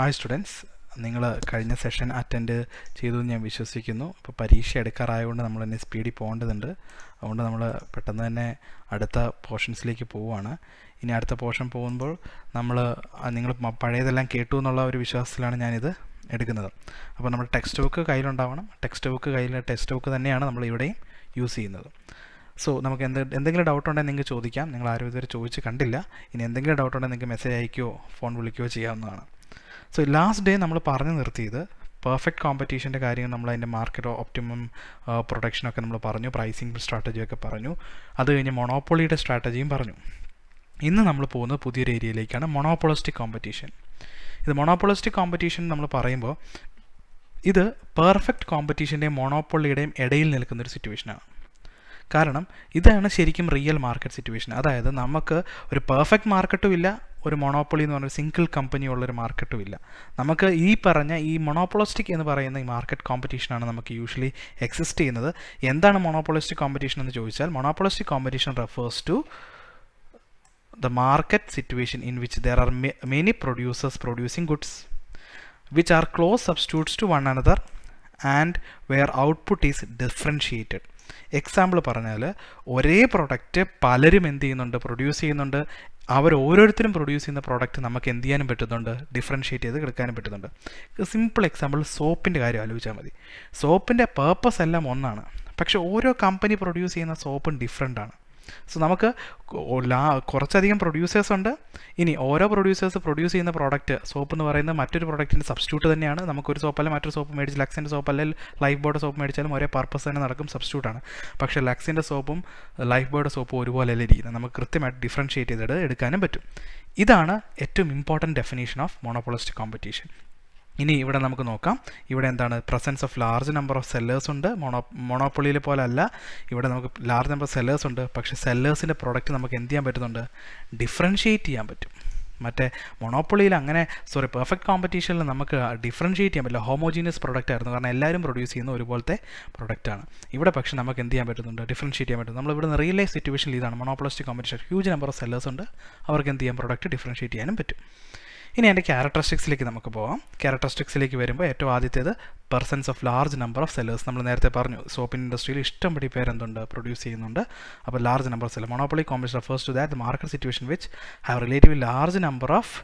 Hi students നിങ്ങൾ കഴിഞ്ഞ session attend ചെയ്തു എന്ന് ഞാൻ വിശ്വസിക്കുന്നു അപ്പോൾ പരീക്ഷ എടുക്കാറായതുകൊണ്ട് നമ്മൾ തന്നെ സ്പീഡിൽ പോകേണ്ടതുണ്ട് അതുകൊണ്ട് നമ്മൾ പെട്ടെന്ന് തന്നെ അടുത്ത പോർഷൻസിലേക്ക് പോവുകയാണ് ഇനി അടുത്ത പോർഷൻ പോകുമ്പോൾ നമ്മൾ നിങ്ങൾ പഴയതെല്ലാം കേട്ടു എന്നുള്ള ഒരു വിശ്വാസത്തിലാണ് ഞാനിത് എടുക്കുന്നത് അപ്പോൾ നമ്മുടെ ടെക്സ്റ്റ് ബുക്ക് കയ്യിലുണ്ടാവണം ടെക്സ്റ്റ് ബുക്ക് കയ്യിൽ ടെക്സ്റ്റ് ബുക്ക് തന്നെയാണ് നമ്മൾ ഇവിടെയും യൂസ് ചെയ്യുന്നത് സോ നമുക്ക് എന്ത് എന്തെങ്കിലും ഡൗട്ട് ഉണ്ടെങ്കിൽ നിങ്ങൾക്ക് ചോദിക്കാം നിങ്ങൾ ആരും ഇതുവരെ ചോദിച്ച് കണ്ടില്ല ഇനി എന്തെങ്കിലും ഡൗട്ട് ഉണ്ടെങ്കിൽ നിങ്ങൾക്ക് മെസ്സേജ് അയക്കുകയോ ഫോൺ വിളിക്കുകയോ ചെയ്യാവുന്നതാണ് സോ ലാസ്റ്റ് ഡേ നമ്മൾ പറഞ്ഞു നിർത്തിയത് പെർഫെക്റ്റ് കോമ്പറ്റീഷൻ്റെ കാര്യങ്ങൾ നമ്മൾ അതിൻ്റെ മാർക്കറ്റ് ഒപ്റ്റിമം പ്രൊഡക്ഷനൊക്കെ നമ്മൾ പറഞ്ഞു പ്രൈസിങ് സ്ട്രാറ്റജിയൊക്കെ പറഞ്ഞു അത് കഴിഞ്ഞ് മൊണോപ്പൊളിയുടെ സ്ട്രാറ്റജിയും പറഞ്ഞു ഇന്ന് നമ്മൾ പോകുന്നത് പുതിയൊരു ഏരിയയിലേക്കാണ് മൊണോപ്പൊളിസ്റ്റിക് കോമ്പറ്റീഷൻ ഇത് മൊണോപ്പൊളിസ്റ്റിക് കോമ്പറ്റീഷൻ നമ്മൾ പറയുമ്പോൾ ഇത് പെർഫെക്റ്റ് കോമ്പറ്റീഷൻ്റെയും മൊണോപ്പൊളിയുടെയും ഇടയിൽ നിൽക്കുന്നൊരു സിറ്റുവേഷനാണ് കാരണം ഇതാണ് ശരിക്കും റിയൽ മാർക്കറ്റ് സിറ്റുവേഷൻ അതായത് നമുക്ക് ഒരു പെർഫെക്റ്റ് മാർക്കറ്റും ഇല്ല ഒരു മൊണോപ്പൊളി എന്ന് പറഞ്ഞ സിംഗിൾ കമ്പനി ഉള്ളൊരു മാർക്കറ്റും ഇല്ല നമുക്ക് ഈ പറഞ്ഞ ഈ മൊണോപ്പൊളിസ്റ്റിക് എന്ന് പറയുന്ന ഈ മാർക്കറ്റ് കോമ്പറ്റീഷനാണ് നമുക്ക് യൂഷ്വലി എക്സിസ്റ്റ് ചെയ്യുന്നത് എന്താണ് മൊണോപ്പൊളിസ്റ്റിക് കോമ്പറ്റീഷൻ എന്ന് ചോദിച്ചാൽ monopolistic competition refers to the market situation in which there are many producers producing goods which are close substitutes to one another and where output is differentiated example പറഞ്ഞാൽ ഒരേ product പലരും എന്ത് ചെയ്യുന്നുണ്ട് produce ചെയ്യുന്നുണ്ട് അവർ ഓരോരുത്തരും produce ചെയ്യുന്ന product നമുക്ക് എന്ത് ചെയ്യാനും പറ്റുന്നുണ്ട് ഡിഫറൻഷ്യേറ്റ് ചെയ്ത് കിടക്കാനും പറ്റുന്നുണ്ട് സിമ്പിൾ എക്സാമ്പിൾ സോപ്പിൻ്റെ കാര്യം ആലോചിച്ചാൽ മതി സോപ്പിൻ്റെ പേർപ്പസ് എല്ലാം ഒന്നാണ് പക്ഷേ ഓരോ കമ്പനി പ്രൊഡ്യൂസ് ചെയ്യുന്ന സോപ്പും ഡിഫറെൻ്റ് ആണ് സോ നമുക്ക് ലാ കുറച്ചധികം പ്രൊഡ്യൂസേഴ്സ് ഉണ്ട് ഇനി ഓരോ പ്രൊഡ്യൂസേഴ്സ് പ്രൊഡ്യൂസ് ചെയ്യുന്ന പ്രോഡക്റ്റ് സോപ്പ് എന്ന് പറയുന്നത് മറ്റൊരു പ്രോഡക്റ്റിൻ്റെ സബ്സ്റ്റിറ്റ്യൂട്ട് തന്നെയാണ് നമുക്കൊരു സോപ്പ് അല്ലെങ്കിൽ മറ്റൊരു സോപ്പ് മേടിച്ച് ലക്സിൻ്റെ സോപ്പ് അല്ലെങ്കിൽ ലൈഫ് ബോർഡ് സോപ്പ് മേടിച്ചാലും ഒരേ പർപ്പസ് തന്നെ നടക്കും സബ്സ്റ്റ്യൂട്ടാണ് പക്ഷേ ലക്സിൻ്റെ സോപ്പും ലൈഫ് ബോർഡ് സോപ്പും ഒരുപോലെയല്ല ഇരിക്കുന്നത് നമുക്ക് കൃത്യമായിട്ട് ഡിഫറൻഷ്യേറ്റ് ചെയ്തിട്ട് എടുക്കാനും പറ്റും ഇതാണ് ഏറ്റവും important definition of monopolistic competition ഇനി ഇവിടെ നമുക്ക് നോക്കാം ഇവിടെ എന്താണ് presence of large number of sellers ഉണ്ട് മൊണോ മൊണോപ്പൊളിയിൽ പോലെ അല്ല ഇവിടെ നമുക്ക് ലാർജ് നമ്പർ ഓഫ് സെല്ലേഴ്സ് ഉണ്ട് പക്ഷേ സെല്ലേഴ്സിൻ്റെ പ്രൊഡക്റ്റ് നമുക്ക് എന്ത് ചെയ്യാൻ പറ്റുന്നുണ്ട് ഡിഫറൻഷ്യേറ്റ് ചെയ്യാൻ പറ്റും മറ്റേ മൊണോപ്പൊളിയിൽ അങ്ങനെ സോറി പെർഫെക്റ്റ് കോമ്പറ്റീഷനിൽ നമുക്ക് ഡിഫറൻഷ്യേറ്റ് ചെയ്യാൻ പറ്റില്ല ഹോമോജീനിയസ് പ്രൊഡക്റ്റ് ആയിരുന്നു കാരണം എല്ലാവരും പ്രൊഡ്യൂസ് ചെയ്യുന്ന ഒരുപോലത്തെ പ്രൊഡക്റ്റാണ് ഇവിടെ പക്ഷേ നമുക്ക് എന്ത് ചെയ്യാൻ പറ്റുന്നുണ്ട് ഡിഫറൻഷ്യേറ്റ് ചെയ്യാൻ പറ്റും നമ്മൾ ഇവിടെ റിയൽ ലൈഫ് സിറ്റുവേഷനിൽ ഇതാണ് monopolistic competition huge number of sellers ഉണ്ട് അവർക്ക് എന്ത് ചെയ്യാം പ്രൊഡക്റ്റ് ഡിഫറൻഷ്യേറ്റ് ചെയ്യാനും പറ്റും ഇനി എൻ്റെ ക്യാരക്ടറിസ്റ്റിക്സിലേക്ക് നമുക്ക് പോകാം ക്യാരക്ടറിസ്റ്റിക്സിലേക്ക് വരുമ്പോൾ ഏറ്റവും ആദ്യത്തേത് presence of large number of sellers നമ്മൾ നേരത്തെ പറഞ്ഞു സോപ്പിൻ ഇൻഡസ്ട്രിയിൽ പടി പേരെന്തുണ്ട് പ്രൊഡ്യൂസ് ചെയ്യുന്നുണ്ട് അപ്പോൾ large number of seller monopoly competence to that the market situation which have relative large number of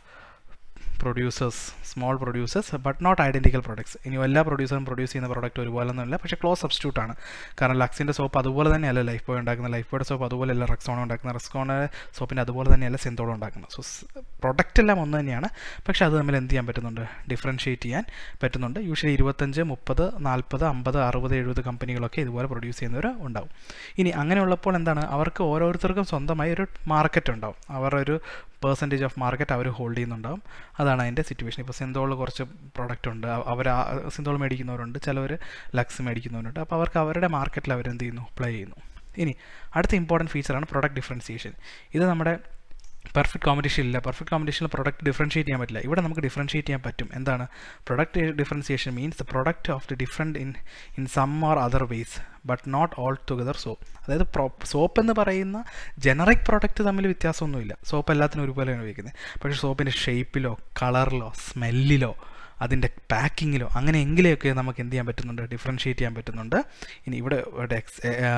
producers small producers but not identical products ഇനി എല്ലാ പ്രൊഡ്യൂസറും produce ചെയ്യുന്ന പ്രോഡക്റ്റ് ഒരുപോലെ ഒന്നുമില്ല പക്ഷേ ക്ലോസ് സബ്സ്റ്റ്യൂട്ട് ആണ് കാരണം ലക്സിൻ്റെ സോപ്പ് അതുപോലെ തന്നെയല്ല ലൈഫ് ബോയ് ഉണ്ടാക്കുന്ന ലൈഫ് ബോയുടെ സോപ്പ് അതുപോലെയല്ല റെക്സോണോ ഉണ്ടാക്കുന്ന റെക്സോണ സോപ്പിൻ്റെ അതുപോലെ തന്നെയല്ല സെന്തോളം ഉണ്ടാക്കുന്നത് സോ പ്രൊഡക്റ്റ് എല്ലാം ഒന്ന് തന്നെയാണ് പക്ഷേ അത് തമ്മിൽ എന്ത് ചെയ്യാൻ പറ്റുന്നുണ്ട് ഡിഫറൻഷ്യേറ്റ് ചെയ്യാൻ പറ്റുന്നുണ്ട് യൂഷ്വലി ഇരുപത്തഞ്ച് മുപ്പത് നാൽപ്പത് അമ്പത് അറുപത് എഴുപത് കമ്പനികളൊക്കെ ഇതുപോലെ പ്രൊഡ്യൂസ് ചെയ്യുന്നവർ ഉണ്ടാവും ഇനി അങ്ങനെയുള്ളപ്പോൾ എന്താണ് അവർക്ക് ഓരോരുത്തർക്കും സ്വന്തമായി ഒരു മാർക്കറ്റ് ഉണ്ടാവും അവർ ഒരു പേഴ്സൻറ്റേജ് ഓഫ് മാർക്കറ്റ് അവർ ഹോൾഡ് ചെയ്യുന്നുണ്ടാവും അത് അതാണ് അതിൻ്റെ സിറ്റുവേഷൻ ഇപ്പോൾ സിന്തോൾ കുറച്ച് പ്രോഡക്റ്റ് ഉണ്ട് അവർ സിന്തോൾ മേടിക്കുന്നവരുണ്ട് ചിലവർ ലക്സ് മേടിക്കുന്നവരുണ്ട് അപ്പോൾ അവർക്ക് അവരുടെ മാർക്കറ്റിൽ അവരെന്ത് ചെയ്യുന്നു പ്ലേ ചെയ്യുന്നു ഇനി അടുത്ത ഇമ്പോർട്ടൻറ്റ് ഫീച്ചറാണ് പ്രൊഡക്റ്റ് ഡിഫറൻസിയേഷൻ ഇത് നമ്മുടെ പെർഫെക്റ്റ് കോമ്പറ്റീഷൻ ഇല്ല പെർഫെക്റ്റ് കോമ്പറ്റീഷനിൽ പ്രൊഡക്റ്റ് ഡിഫറൻഷിയേറ്റ് ചെയ്യാൻ പറ്റില്ല ഇവിടെ നമുക്ക് ഡിഫറൻഷിയേറ്റ് ചെയ്യാൻ പറ്റും എന്താണ് product differentiation means product of the different in in some or other ways but not altogether soap അതായത് സോപ്പ് എന്ന് പറയുന്ന ജനറിക് പ്രോഡക്റ്റ് തമ്മിൽ വ്യത്യാസമൊന്നുമില്ല സോപ്പ് എല്ലാത്തിനും ഒരുപോലെയാണ് ഉപയോഗിക്കുന്നത് പക്ഷേ സോപ്പിൻ്റെ ഷേപ്പിലോ കളറിലോ സ്മെല്ലിലോ അതിൻ്റെ പാക്കിങ്ങിലോ അങ്ങനെയെങ്കിലെയൊക്കെ നമുക്ക് എന്ത് ചെയ്യാൻ പറ്റുന്നുണ്ട് ഡിഫറൻഷ്യേറ്റ് ചെയ്യാൻ പറ്റുന്നുണ്ട് ഇനി ഇവിടെ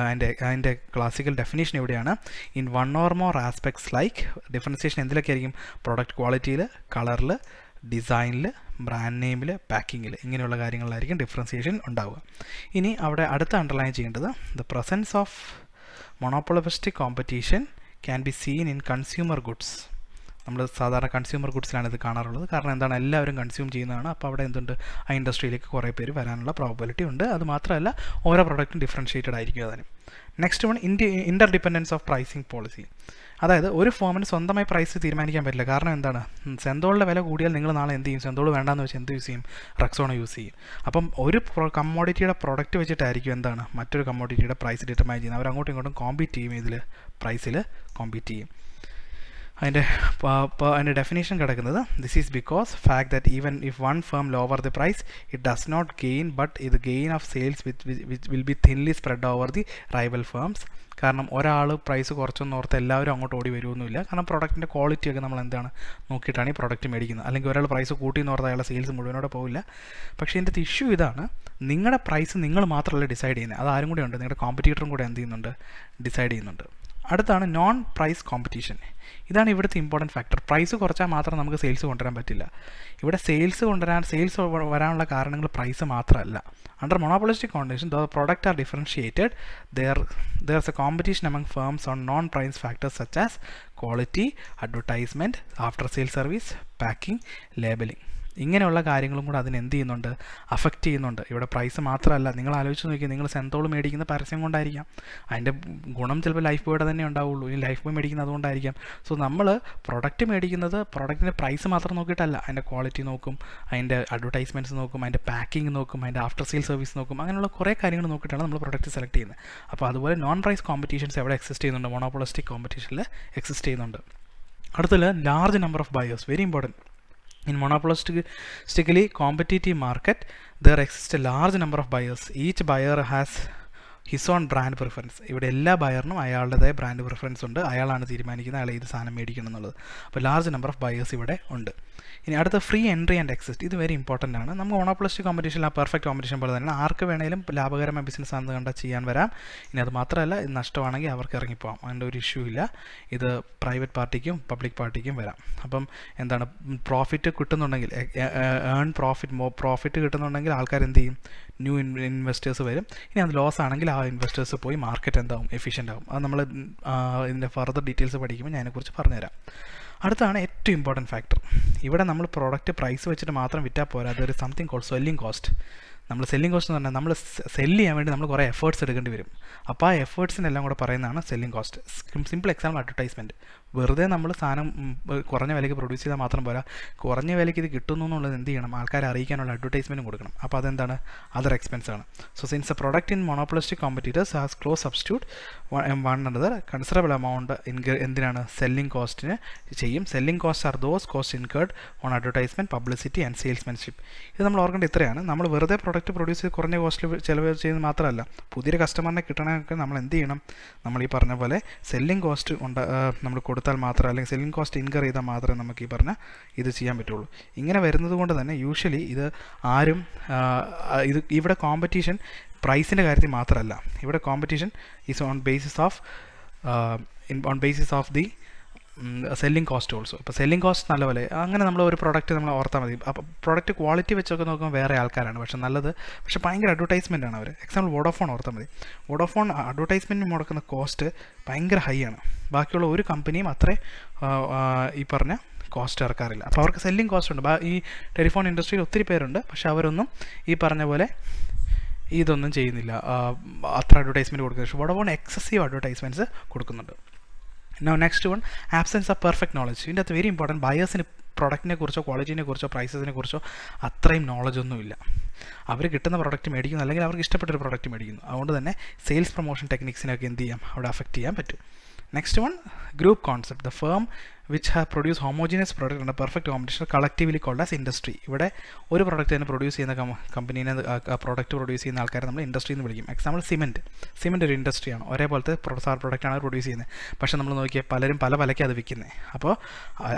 അതിൻ്റെ അതിൻ്റെ ക്ലാസിക്കൽ ഡെഫിനേഷൻ എവിടെയാണ് in one or more aspects like differentiation എന്തിലൊക്കെ ആയിരിക്കും പ്രോഡക്റ്റ് ക്വാളിറ്റിയിൽ കളറിൽ ഡിസൈനിൽ ബ്രാൻഡ് നെയിമിൽ പാക്കിങ്ങിൽ ഇങ്ങനെയുള്ള കാര്യങ്ങളിലായിരിക്കും ഡിഫറൻസിയേഷൻ ഉണ്ടാവുക ഇനി അവിടെ അടുത്ത അണ്ടർലൈൻ ചെയ്യേണ്ടത് the presence of monopolistic competition can be seen in consumer goods നമ്മൾ സാധാരണ കൺസ്യൂമർ ഗുഡ്സിലാണ് ഇത് കാണാറുള്ളത് കാരണം എന്താണ് എല്ലാവരും കൺസ്യൂം ചെയ്യുന്നതാണ് അപ്പോൾ അവിടെ എന്തുണ്ട് ആ ഇൻഡസ്ട്രിയിലേക്ക് കുറേ പേര് വരാനുള്ള പ്രോബിലിറ്റി ഉണ്ട് അത് മാത്രമല്ല ഓരോ പ്രോഡക്റ്റും ഡിഫറൻഷ്യേറ്റഡ് ആയിരിക്കും അതിന് നെക്സ്റ്റ് വൺ ഇൻഡ്യ ഇൻ്റർ ഓഫ് പ്രൈസിംഗ് പോളിസി അതായത് ഒരു ഫോമിന് സ്വന്തമായി പ്രൈസ് തീരുമാനിക്കാൻ പറ്റില്ല കാരണം എന്താണ് സെന്തോളിൻ്റെ വില കൂടിയാൽ നിങ്ങൾ നാളെ എന്ത് ചെയ്യും സെന്തോൾ വേണ്ടാന്ന് വെച്ചാൽ എന്ത് യൂസ് ചെയ്യും റക്സോണോ യൂസ് ചെയ്യും അപ്പം ഒരു കമ്മോഡിറ്റിയുടെ പ്രൊഡക്റ്റ് വെച്ചിട്ടായിരിക്കും എന്താണ് മറ്റൊരു കമ്മോഡിറ്റിയുടെ പ്രൈസ് ഡിറ്റർമൈൻ ചെയ്യുന്നത് അവർ അങ്ങോട്ടും ഇങ്ങോട്ടും കോമ്പീറ്റ് ചെയ്യും ഇതിൽ പ്രൈസിൽ കോമ്പീറ്റ് ചെയ്യും അതിൻ്റെ അതിൻ്റെ ഡെഫിനേഷൻ കിടക്കുന്നത് this is because fact that even if one firm lower the price it does not gain but ഇത് gain of sales with will be thinly spread over the rival firms കാരണം ഒരാൾ price കുറച്ചൊന്നും ഓർത്ത് എല്ലാവരും അങ്ങോട്ട് ഓടി വരുമൊന്നുമില്ല കാരണം പ്രൊഡക്റ്റിൻ്റെ ഒക്കെ നമ്മൾ എന്താണ് നോക്കിയിട്ടാണ് ഈ പ്രൊഡക്റ്റ് മേടിക്കുന്നത് അല്ലെങ്കിൽ ഒരാൾ പ്രൈസ് കൂട്ടി എന്ന് ഓർത്ത് അയാളെ സെയിൽസ് മുഴുവനോടെ പോവില്ല പക്ഷേ ഇതിൻ്റെ ഇഷ്യൂ ഇതാണ് നിങ്ങളുടെ പ്രൈസ് നിങ്ങൾ മാത്രമല്ല ഡിസൈഡ് ചെയ്യുന്നത് അത് ആരും കൂടെ ഉണ്ട് നിങ്ങളുടെ കോമ്പറ്റീറ്ററും കൂടെ എന്ത് ചെയ്യുന്നുണ്ട് ഡിസൈഡ് ചെയ്യുന്നുണ്ട് അടുത്താണ് നോൺ പ്രൈസ് കോമ്പറ്റീഷൻ ഇതാണ് ഇവിടുത്തെ ഇമ്പോർട്ടൻറ്റ് ഫാക്ടർ പ്രൈസ് കുറച്ചാൽ മാത്രം നമുക്ക് സെയിൽസ് കൊണ്ടുവരാൻ പറ്റില്ല ഇവിടെ സെയിൽസ് കൊണ്ടുവരാൻ സെയിൽസ് വരാനുള്ള കാരണങ്ങൾ പ്രൈസ് മാത്രമല്ല under monopolistic condition the product are differentiated there there's a competition among firms on non price factors such as quality advertisement after sale service packing labelling ഇങ്ങനെയുള്ള കാര്യങ്ങളും കൂടെ അതിന് എന്ത് ചെയ്യുന്നുണ്ട് അഫക്റ്റ് ചെയ്യുന്നുണ്ട് ഇവിടെ പ്രൈസ് മാത്രമല്ല നിങ്ങൾ ആലോചിച്ച് നോക്കി നിങ്ങൾ സെന്തോൾ മേടിക്കുന്ന പരസ്യം കൊണ്ടായിരിക്കാം അതിൻ്റെ ഗുണം ചിലപ്പോൾ ലൈഫ് ബോയുടെ തന്നെ ഉണ്ടാവുള്ളൂ ഇനി ലൈഫ് ബോയ് മേടിക്കുന്നത് അതുകൊണ്ടായിരിക്കാം സോ നമ്മൾ പ്രൊഡക്റ്റ് മേടിക്കുന്നത് പ്രൊഡക്റ്റിൻ്റെ പ്രൈസ് മാത്രം നോക്കിയിട്ടല്ല അതിൻ്റെ ക്വാളിറ്റി നോക്കും അതിൻ്റെ അഡ്വർടൈസ്മെൻറ്റ്സ് നോക്കും അതിൻ്റെ പാക്കിംഗ് നോക്കും അതിൻ്റെ ആഫ്റ്റർ സെയിൽ സർവീസ് നോക്കും അങ്ങനെയുള്ള കുറേ കാര്യങ്ങൾ നോക്കിയിട്ടാണ് നമ്മൾ പ്രൊഡക്റ്റ് സെലക്ട് ചെയ്യുന്നത് അപ്പോൾ അതുപോലെ നോൺ പ്രൈസ് കോമ്പറ്റീഷൻസ് എവിടെ എക്സിസ്റ്റ് ചെയ്യുന്നുണ്ട് മോണോപോളിസ്റ്റിക് കോമ്പറ്റീഷനിൽ എക്സിസ്റ്റ് ചെയ്യുന്നുണ്ട് അടുത്തത് large number of buyers very important In monopolistically competitive market, there exists a large number of buyers. Each buyer has his own brand preference ഇവിടെ എല്ലാ ബയറിനും അയാളുടേതായ ബ്രാൻഡ് പ്രിഫറൻസ് ഉണ്ട് അയാളാണ് തീരുമാനിക്കുന്നത് അയാൾ ഏത് സാധനം മേടിക്കണം എന്നുള്ളത് അപ്പോൾ ലാർജ് നമ്പർ ഓഫ് ബയേഴ്സ് ഇവിടെ ഉണ്ട് ഇനി അടുത്ത ഫ്രീ എൻട്രി ആൻഡ് എക്സിസ്റ്റ് ഇത് വെരി ഇമ്പോർട്ടൻ്റ് ആണ് നമുക്ക് ഓണോ പ്ലസ് ടു കോമ്പറ്റീഷൻ ആ പെർഫെക്റ്റ് കോമ്പറ്റീഷൻ പോലെ തന്നെ ആർക്ക് വേണേലും ലാഭകരമായ ബിസിനസ് ആണെന്ന് കണ്ടാൽ ചെയ്യാൻ വരാം ഇനി അത് മാത്രമല്ല ഇത് നഷ്ടമാണെങ്കിൽ അവർക്ക് ഇറങ്ങിപ്പോകാം അതിൻ്റെ ഒരു ഇഷ്യൂ ഇല്ല ഇത് പ്രൈവറ്റ് പാർട്ടിക്കും പബ്ലിക് പാർട്ടിക്കും വരാം അപ്പം എന്താണ് പ്രോഫിറ്റ് കിട്ടുന്നുണ്ടെങ്കിൽ ഏൺ പ്രോഫിറ്റ് പ്രോഫിറ്റ് കിട്ടുന്നുണ്ടെങ്കിൽ ആൾക്കാർ എന്ത് ചെയ്യും ന്യൂ ഇൻവെസ്റ്റേഴ്സ് വരും ഇനി അത് ലോസ് ആണെങ്കിൽ ആ ഇൻവെസ്റ്റേഴ്സ് പോയി മാർക്കറ്റ് എന്താവും എഫിഷ്യൻ്റ് ആവും അത് നമ്മൾ ഇതിൻ്റെ ഫർദർ ഡീറ്റെയിൽസ് പഠിക്കുമ്പോൾ ഞാൻ അതിനെക്കുറിച്ച് പറഞ്ഞുതരാം അടുത്താണ് ഏറ്റവും ഇമ്പോർട്ടൻറ്റ് ഫാക്ടർ ഇവിടെ നമ്മൾ പ്രോഡക്റ്റ് പ്രൈസ് വെച്ചിട്ട് മാത്രം വിറ്റാൽ പോരാ അതൊരു സംതിങ് കോൾ സെല്ലിംഗ് കോസ്റ്റ് നമ്മൾ സെല്ലിംഗ് കോസ്റ്റ് എന്ന് പറഞ്ഞാൽ നമ്മൾ സെല്ല് ചെയ്യാൻ വേണ്ടി നമ്മൾ കുറേ എഫേർട്സ് എടുക്കേണ്ടി വരും അപ്പോൾ ആ എഫേർട്സിനെല്ലാം കൂടെ പറയുന്നതാണ് selling cost simple example advertisement വെറുതെ നമ്മൾ സാധനം കുറഞ്ഞ വിലയ്ക്ക് പ്രൊഡ്യൂസ് ചെയ്താൽ മാത്രം പോരാ കുറഞ്ഞ വിലയ്ക്ക് ഇത് കിട്ടുന്നു എന്നുള്ളത് എന്ത് ചെയ്യണം ആൾക്കാരെ അറിയിക്കാനുള്ള അഡ്വർടൈസ്മെൻറ്റും കൊടുക്കണം അപ്പോൾ അതെന്താണ് അതർ എക്സ്പെൻസ് ആണ് so since a product in monopolistic competitors has close substitute one under considerable amount incur എന്തിനാണ് സെല്ലിംഗ് കോസ്റ്റിന് ചെയ്യും selling cost are those cost incurred on advertisement publicity and salesmanship ഇത് നമ്മൾ ഓർക്കേണ്ടത് ഇത്രയാണ് നമ്മൾ വെറുതെ പ്രൊഡക്റ്റ് പ്രോഡക്റ്റ് പ്രൊഡ്യൂസ് ചെയ്ത് കുറഞ്ഞ കോസ്റ്റിൽ ചിലവ് ചെയ്യുന്നത് മാത്രമല്ല പുതിയൊരു കസ്റ്റമറിനെ കിട്ടണമെങ്കിൽ നമ്മൾ എന്ത് ചെയ്യണം നമ്മൾ ഈ പറഞ്ഞ പോലെ സെല്ലിംഗ് കോസ്റ്റ് ഉണ്ട് നമ്മൾ കൊടുത്താൽ മാത്രം അല്ലെങ്കിൽ സെല്ലിംഗ് കോസ്റ്റ് ഇൻകർ ചെയ്താൽ മാത്രമേ നമുക്ക് ഈ പറഞ്ഞ ഇത് ചെയ്യാൻ പറ്റുള്ളൂ ഇങ്ങനെ വരുന്നത് കൊണ്ട് തന്നെ യൂഷ്വലി ഇത് ആരും ഇത് ഇവിടെ കോമ്പറ്റീഷൻ പ്രൈസിൻ്റെ കാര്യത്തിൽ മാത്രമല്ല ഇവിടെ competition is on basis of on basis of the selling cost also ഇപ്പോൾ സെല്ലിംഗ് കോസ്റ്റ് നല്ലപോലെ അങ്ങനെ നമ്മൾ ഒരു പ്രോഡക്റ്റ് നമ്മൾ ഓർത്താൽ മതി അപ്പോൾ പ്രോഡക്റ്റ് ക്വാളിറ്റി വെച്ചൊക്കെ നോക്കുമ്പോൾ വേറെ ആൾക്കാരാണ് പക്ഷേ നല്ലത് പക്ഷേ ഭയങ്കര അഡ്വർടൈസ്മെൻ്റ് ആണ് അവർ എക്സാമ്പിൾ വോഡോഫോൺ ഓർത്താൽ മതി വോഡോഫോൺ അഡ്വർടൈസ്മെൻറ്റ് മുടക്കുന്ന കോസ്റ്റ് ഭയങ്കര ഹൈ ആണ് ബാക്കിയുള്ള ഒരു കമ്പനിയും അത്രേ ഈ പറഞ്ഞ കോസ്റ്റ് ഇറക്കാറില്ല അപ്പോൾ അവർക്ക് സെല്ലിംഗ് കോസ്റ്റ് ഉണ്ട് ഈ ടെലിഫോൺ ഇൻഡസ്ട്രിയിൽ ഒത്തിരി പേരുണ്ട് പക്ഷേ അവരൊന്നും ഈ പറഞ്ഞ പോലെ ഇതൊന്നും ചെയ്യുന്നില്ല അത്ര അഡ്വർടൈസ്മെൻറ്റ് കൊടുക്കുന്നത് പക്ഷേ വോഡോഫോൺ എക്സസീവ് അഡ്വർടൈസ്മെൻറ്റ്സ് കൊടുക്കുന്നുണ്ട് no next one absence of perfect knowledge ഇതിൻ്റെ അകത്ത് വെരി ഇമ്പോർട്ടൻറ്റ് ബയേഴ്സിന് പ്രൊഡക്റ്റിനെ കുറിച്ചോ ക്വാളിറ്റിനെ കുറിച്ചോ പ്രൈസസിനെ കുറിച്ചോ അത്രയും നോളജൊന്നുമില്ല അവർ കിട്ടുന്ന പ്രൊഡക്റ്റ് മേടിക്കുന്നു അല്ലെങ്കിൽ അവർക്ക് ഇഷ്ടപ്പെട്ട ഒരു പ്രൊഡക്റ്റ് മേടിക്കുന്നു അതുകൊണ്ട് തന്നെ സെയിൽസ് പ്രൊമോഷൻ ടെക്നിക്സിനൊക്കെ എന്ത് ചെയ്യാം അവിടെ അഫക്റ്റ് ചെയ്യാൻ പറ്റും next one group concept the firm which have produce homogeneous product ഉണ്ട് perfect competition collectively called as industry ഇവിടെ ഒരു പ്രോഡക്റ്റ് തന്നെ പ്രൊഡ്യൂസ് ചെയ്യുന്ന കമ്പനീനെ പ്രോഡക്റ്റ് പ്രൊഡ്യൂസ് ചെയ്യുന്ന ആൾക്കാരെ നമ്മൾ ഇൻഡസ്ട്രി എന്ന് വിളിക്കും എക്സാമ്പിൾ സിമെൻറ്റ് സിമെൻറ്റ് ഒരു ഇൻഡസ്ട്രിയാണ് ഒരേപോലത്തെ സാർ പ്രൊഡക്റ്റാണ് പ്രൊഡ്യൂസ് ചെയ്യുന്നത് പക്ഷേ നമ്മൾ നോക്കിയാൽ പലരും പല വിലയ്ക്ക് അത് വിൽക്കുന്നത് അപ്പോൾ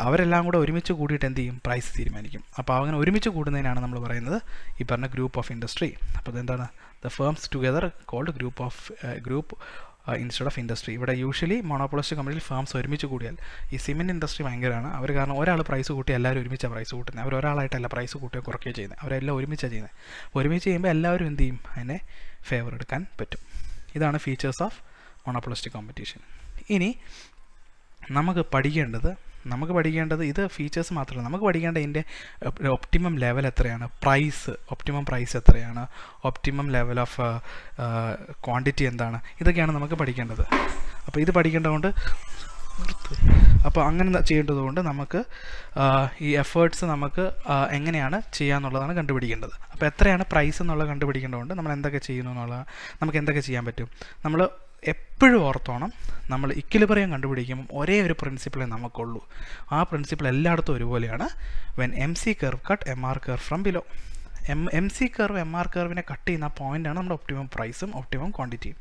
അവരെല്ലാം കൂടെ ഒരുമിച്ച് കൂടിയിട്ട് എന്ത് ചെയ്യും പ്രൈസ് തീരുമാനിക്കും അപ്പോൾ അങ്ങനെ ഒരുമിച്ച് കൂടുന്നതിനാണ് നമ്മൾ പറയുന്നത് ഈ പറഞ്ഞ ഗ്രൂപ്പ് ഓഫ് ഇൻഡസ്ട്രി അപ്പോൾ അതെന്താണ് the firms together called group of group instead of industry ഇവിടെ യൂഷ്വലി മോണോപോളിസ്റ്റ് കമ്പനിയിൽ ഫാംസ് ഒരുമിച്ച് കൂടിയാൽ ഈ സിമെൻറ്റ് ഇൻഡസ്ട്രി ഭയങ്കരമാണ് അവർ കാരണം ഒരാൾ പ്രൈസ് കൂട്ടി എല്ലാവരും ഒരുമിച്ചാണ് പ്രൈസ് കൂട്ടുന്നത് അവർ ഒരാളായിട്ടല്ല പ്രൈസ് കൂട്ടുകയും കുറയ്ക്കുകയും ചെയ്യുന്നത് അവരെല്ലാം ഒരുമിച്ചാണ് ചെയ്യുന്നത് ഒരുമിച്ച് ചെയ്യുമ്പോൾ എല്ലാവരും എന്ത് ചെയ്യും അതിനെ ഫേവർ എടുക്കാൻ പറ്റും ഇതാണ് ഫീച്ചേഴ്സ് ഓഫ് മോണോപോളിസ്റ്റിക് കോമ്പറ്റീഷൻ ഇനി നമുക്ക് പഠിക്കേണ്ടത് നമുക്ക് പഠിക്കേണ്ടത് ഇത് ഫീച്ചേഴ്സ് മാത്രമല്ല നമുക്ക് പഠിക്കേണ്ട ഇതിൻ്റെ ഒപ്റ്റിമം ലെവൽ എത്രയാണ് പ്രൈസ് ഒപ്റ്റിമം പ്രൈസ് എത്രയാണ് ഒപ്റ്റിമം ലെവൽ ഓഫ് ക്വാണ്ടിറ്റി എന്താണ് ഇതൊക്കെയാണ് നമുക്ക് പഠിക്കേണ്ടത് അപ്പോൾ ഇത് പഠിക്കേണ്ടതുകൊണ്ട് അപ്പോൾ അങ്ങനെ ചെയ്യേണ്ടതുകൊണ്ട് നമുക്ക് ഈ എഫേർട്സ് നമുക്ക് എങ്ങനെയാണ് ചെയ്യാന്നുള്ളതാണ് കണ്ടുപിടിക്കേണ്ടത് അപ്പോൾ എത്രയാണ് പ്രൈസ് എന്നുള്ളത് കണ്ടുപിടിക്കേണ്ടതുകൊണ്ട് നമ്മൾ എന്തൊക്കെ ചെയ്യുന്നു എന്നുള്ള നമുക്ക് എന്തൊക്കെ ചെയ്യാൻ പറ്റും നമ്മൾ എപ്പോഴും ഓർത്തോണം നമ്മൾ ഇക്വലിബറിയം കണ്ടുപിടിക്കുമ്പം ഒരേ ഒരു പ്രിൻസിപ്പിളെ നമുക്കുള്ളൂ ആ പ്രിൻസിപ്പിൾ എല്ലായിടത്തും ഒരുപോലെയാണ് when M C curve cut M R curve from below M M C curve M R കർവിനെ കട്ട് ചെയ്യുന്ന പോയിൻ്റാണ് നമ്മുടെ ഒപ്റ്റിമം പ്രൈസും ഒപ്റ്റിമം ക്വാണ്ടിറ്റിയും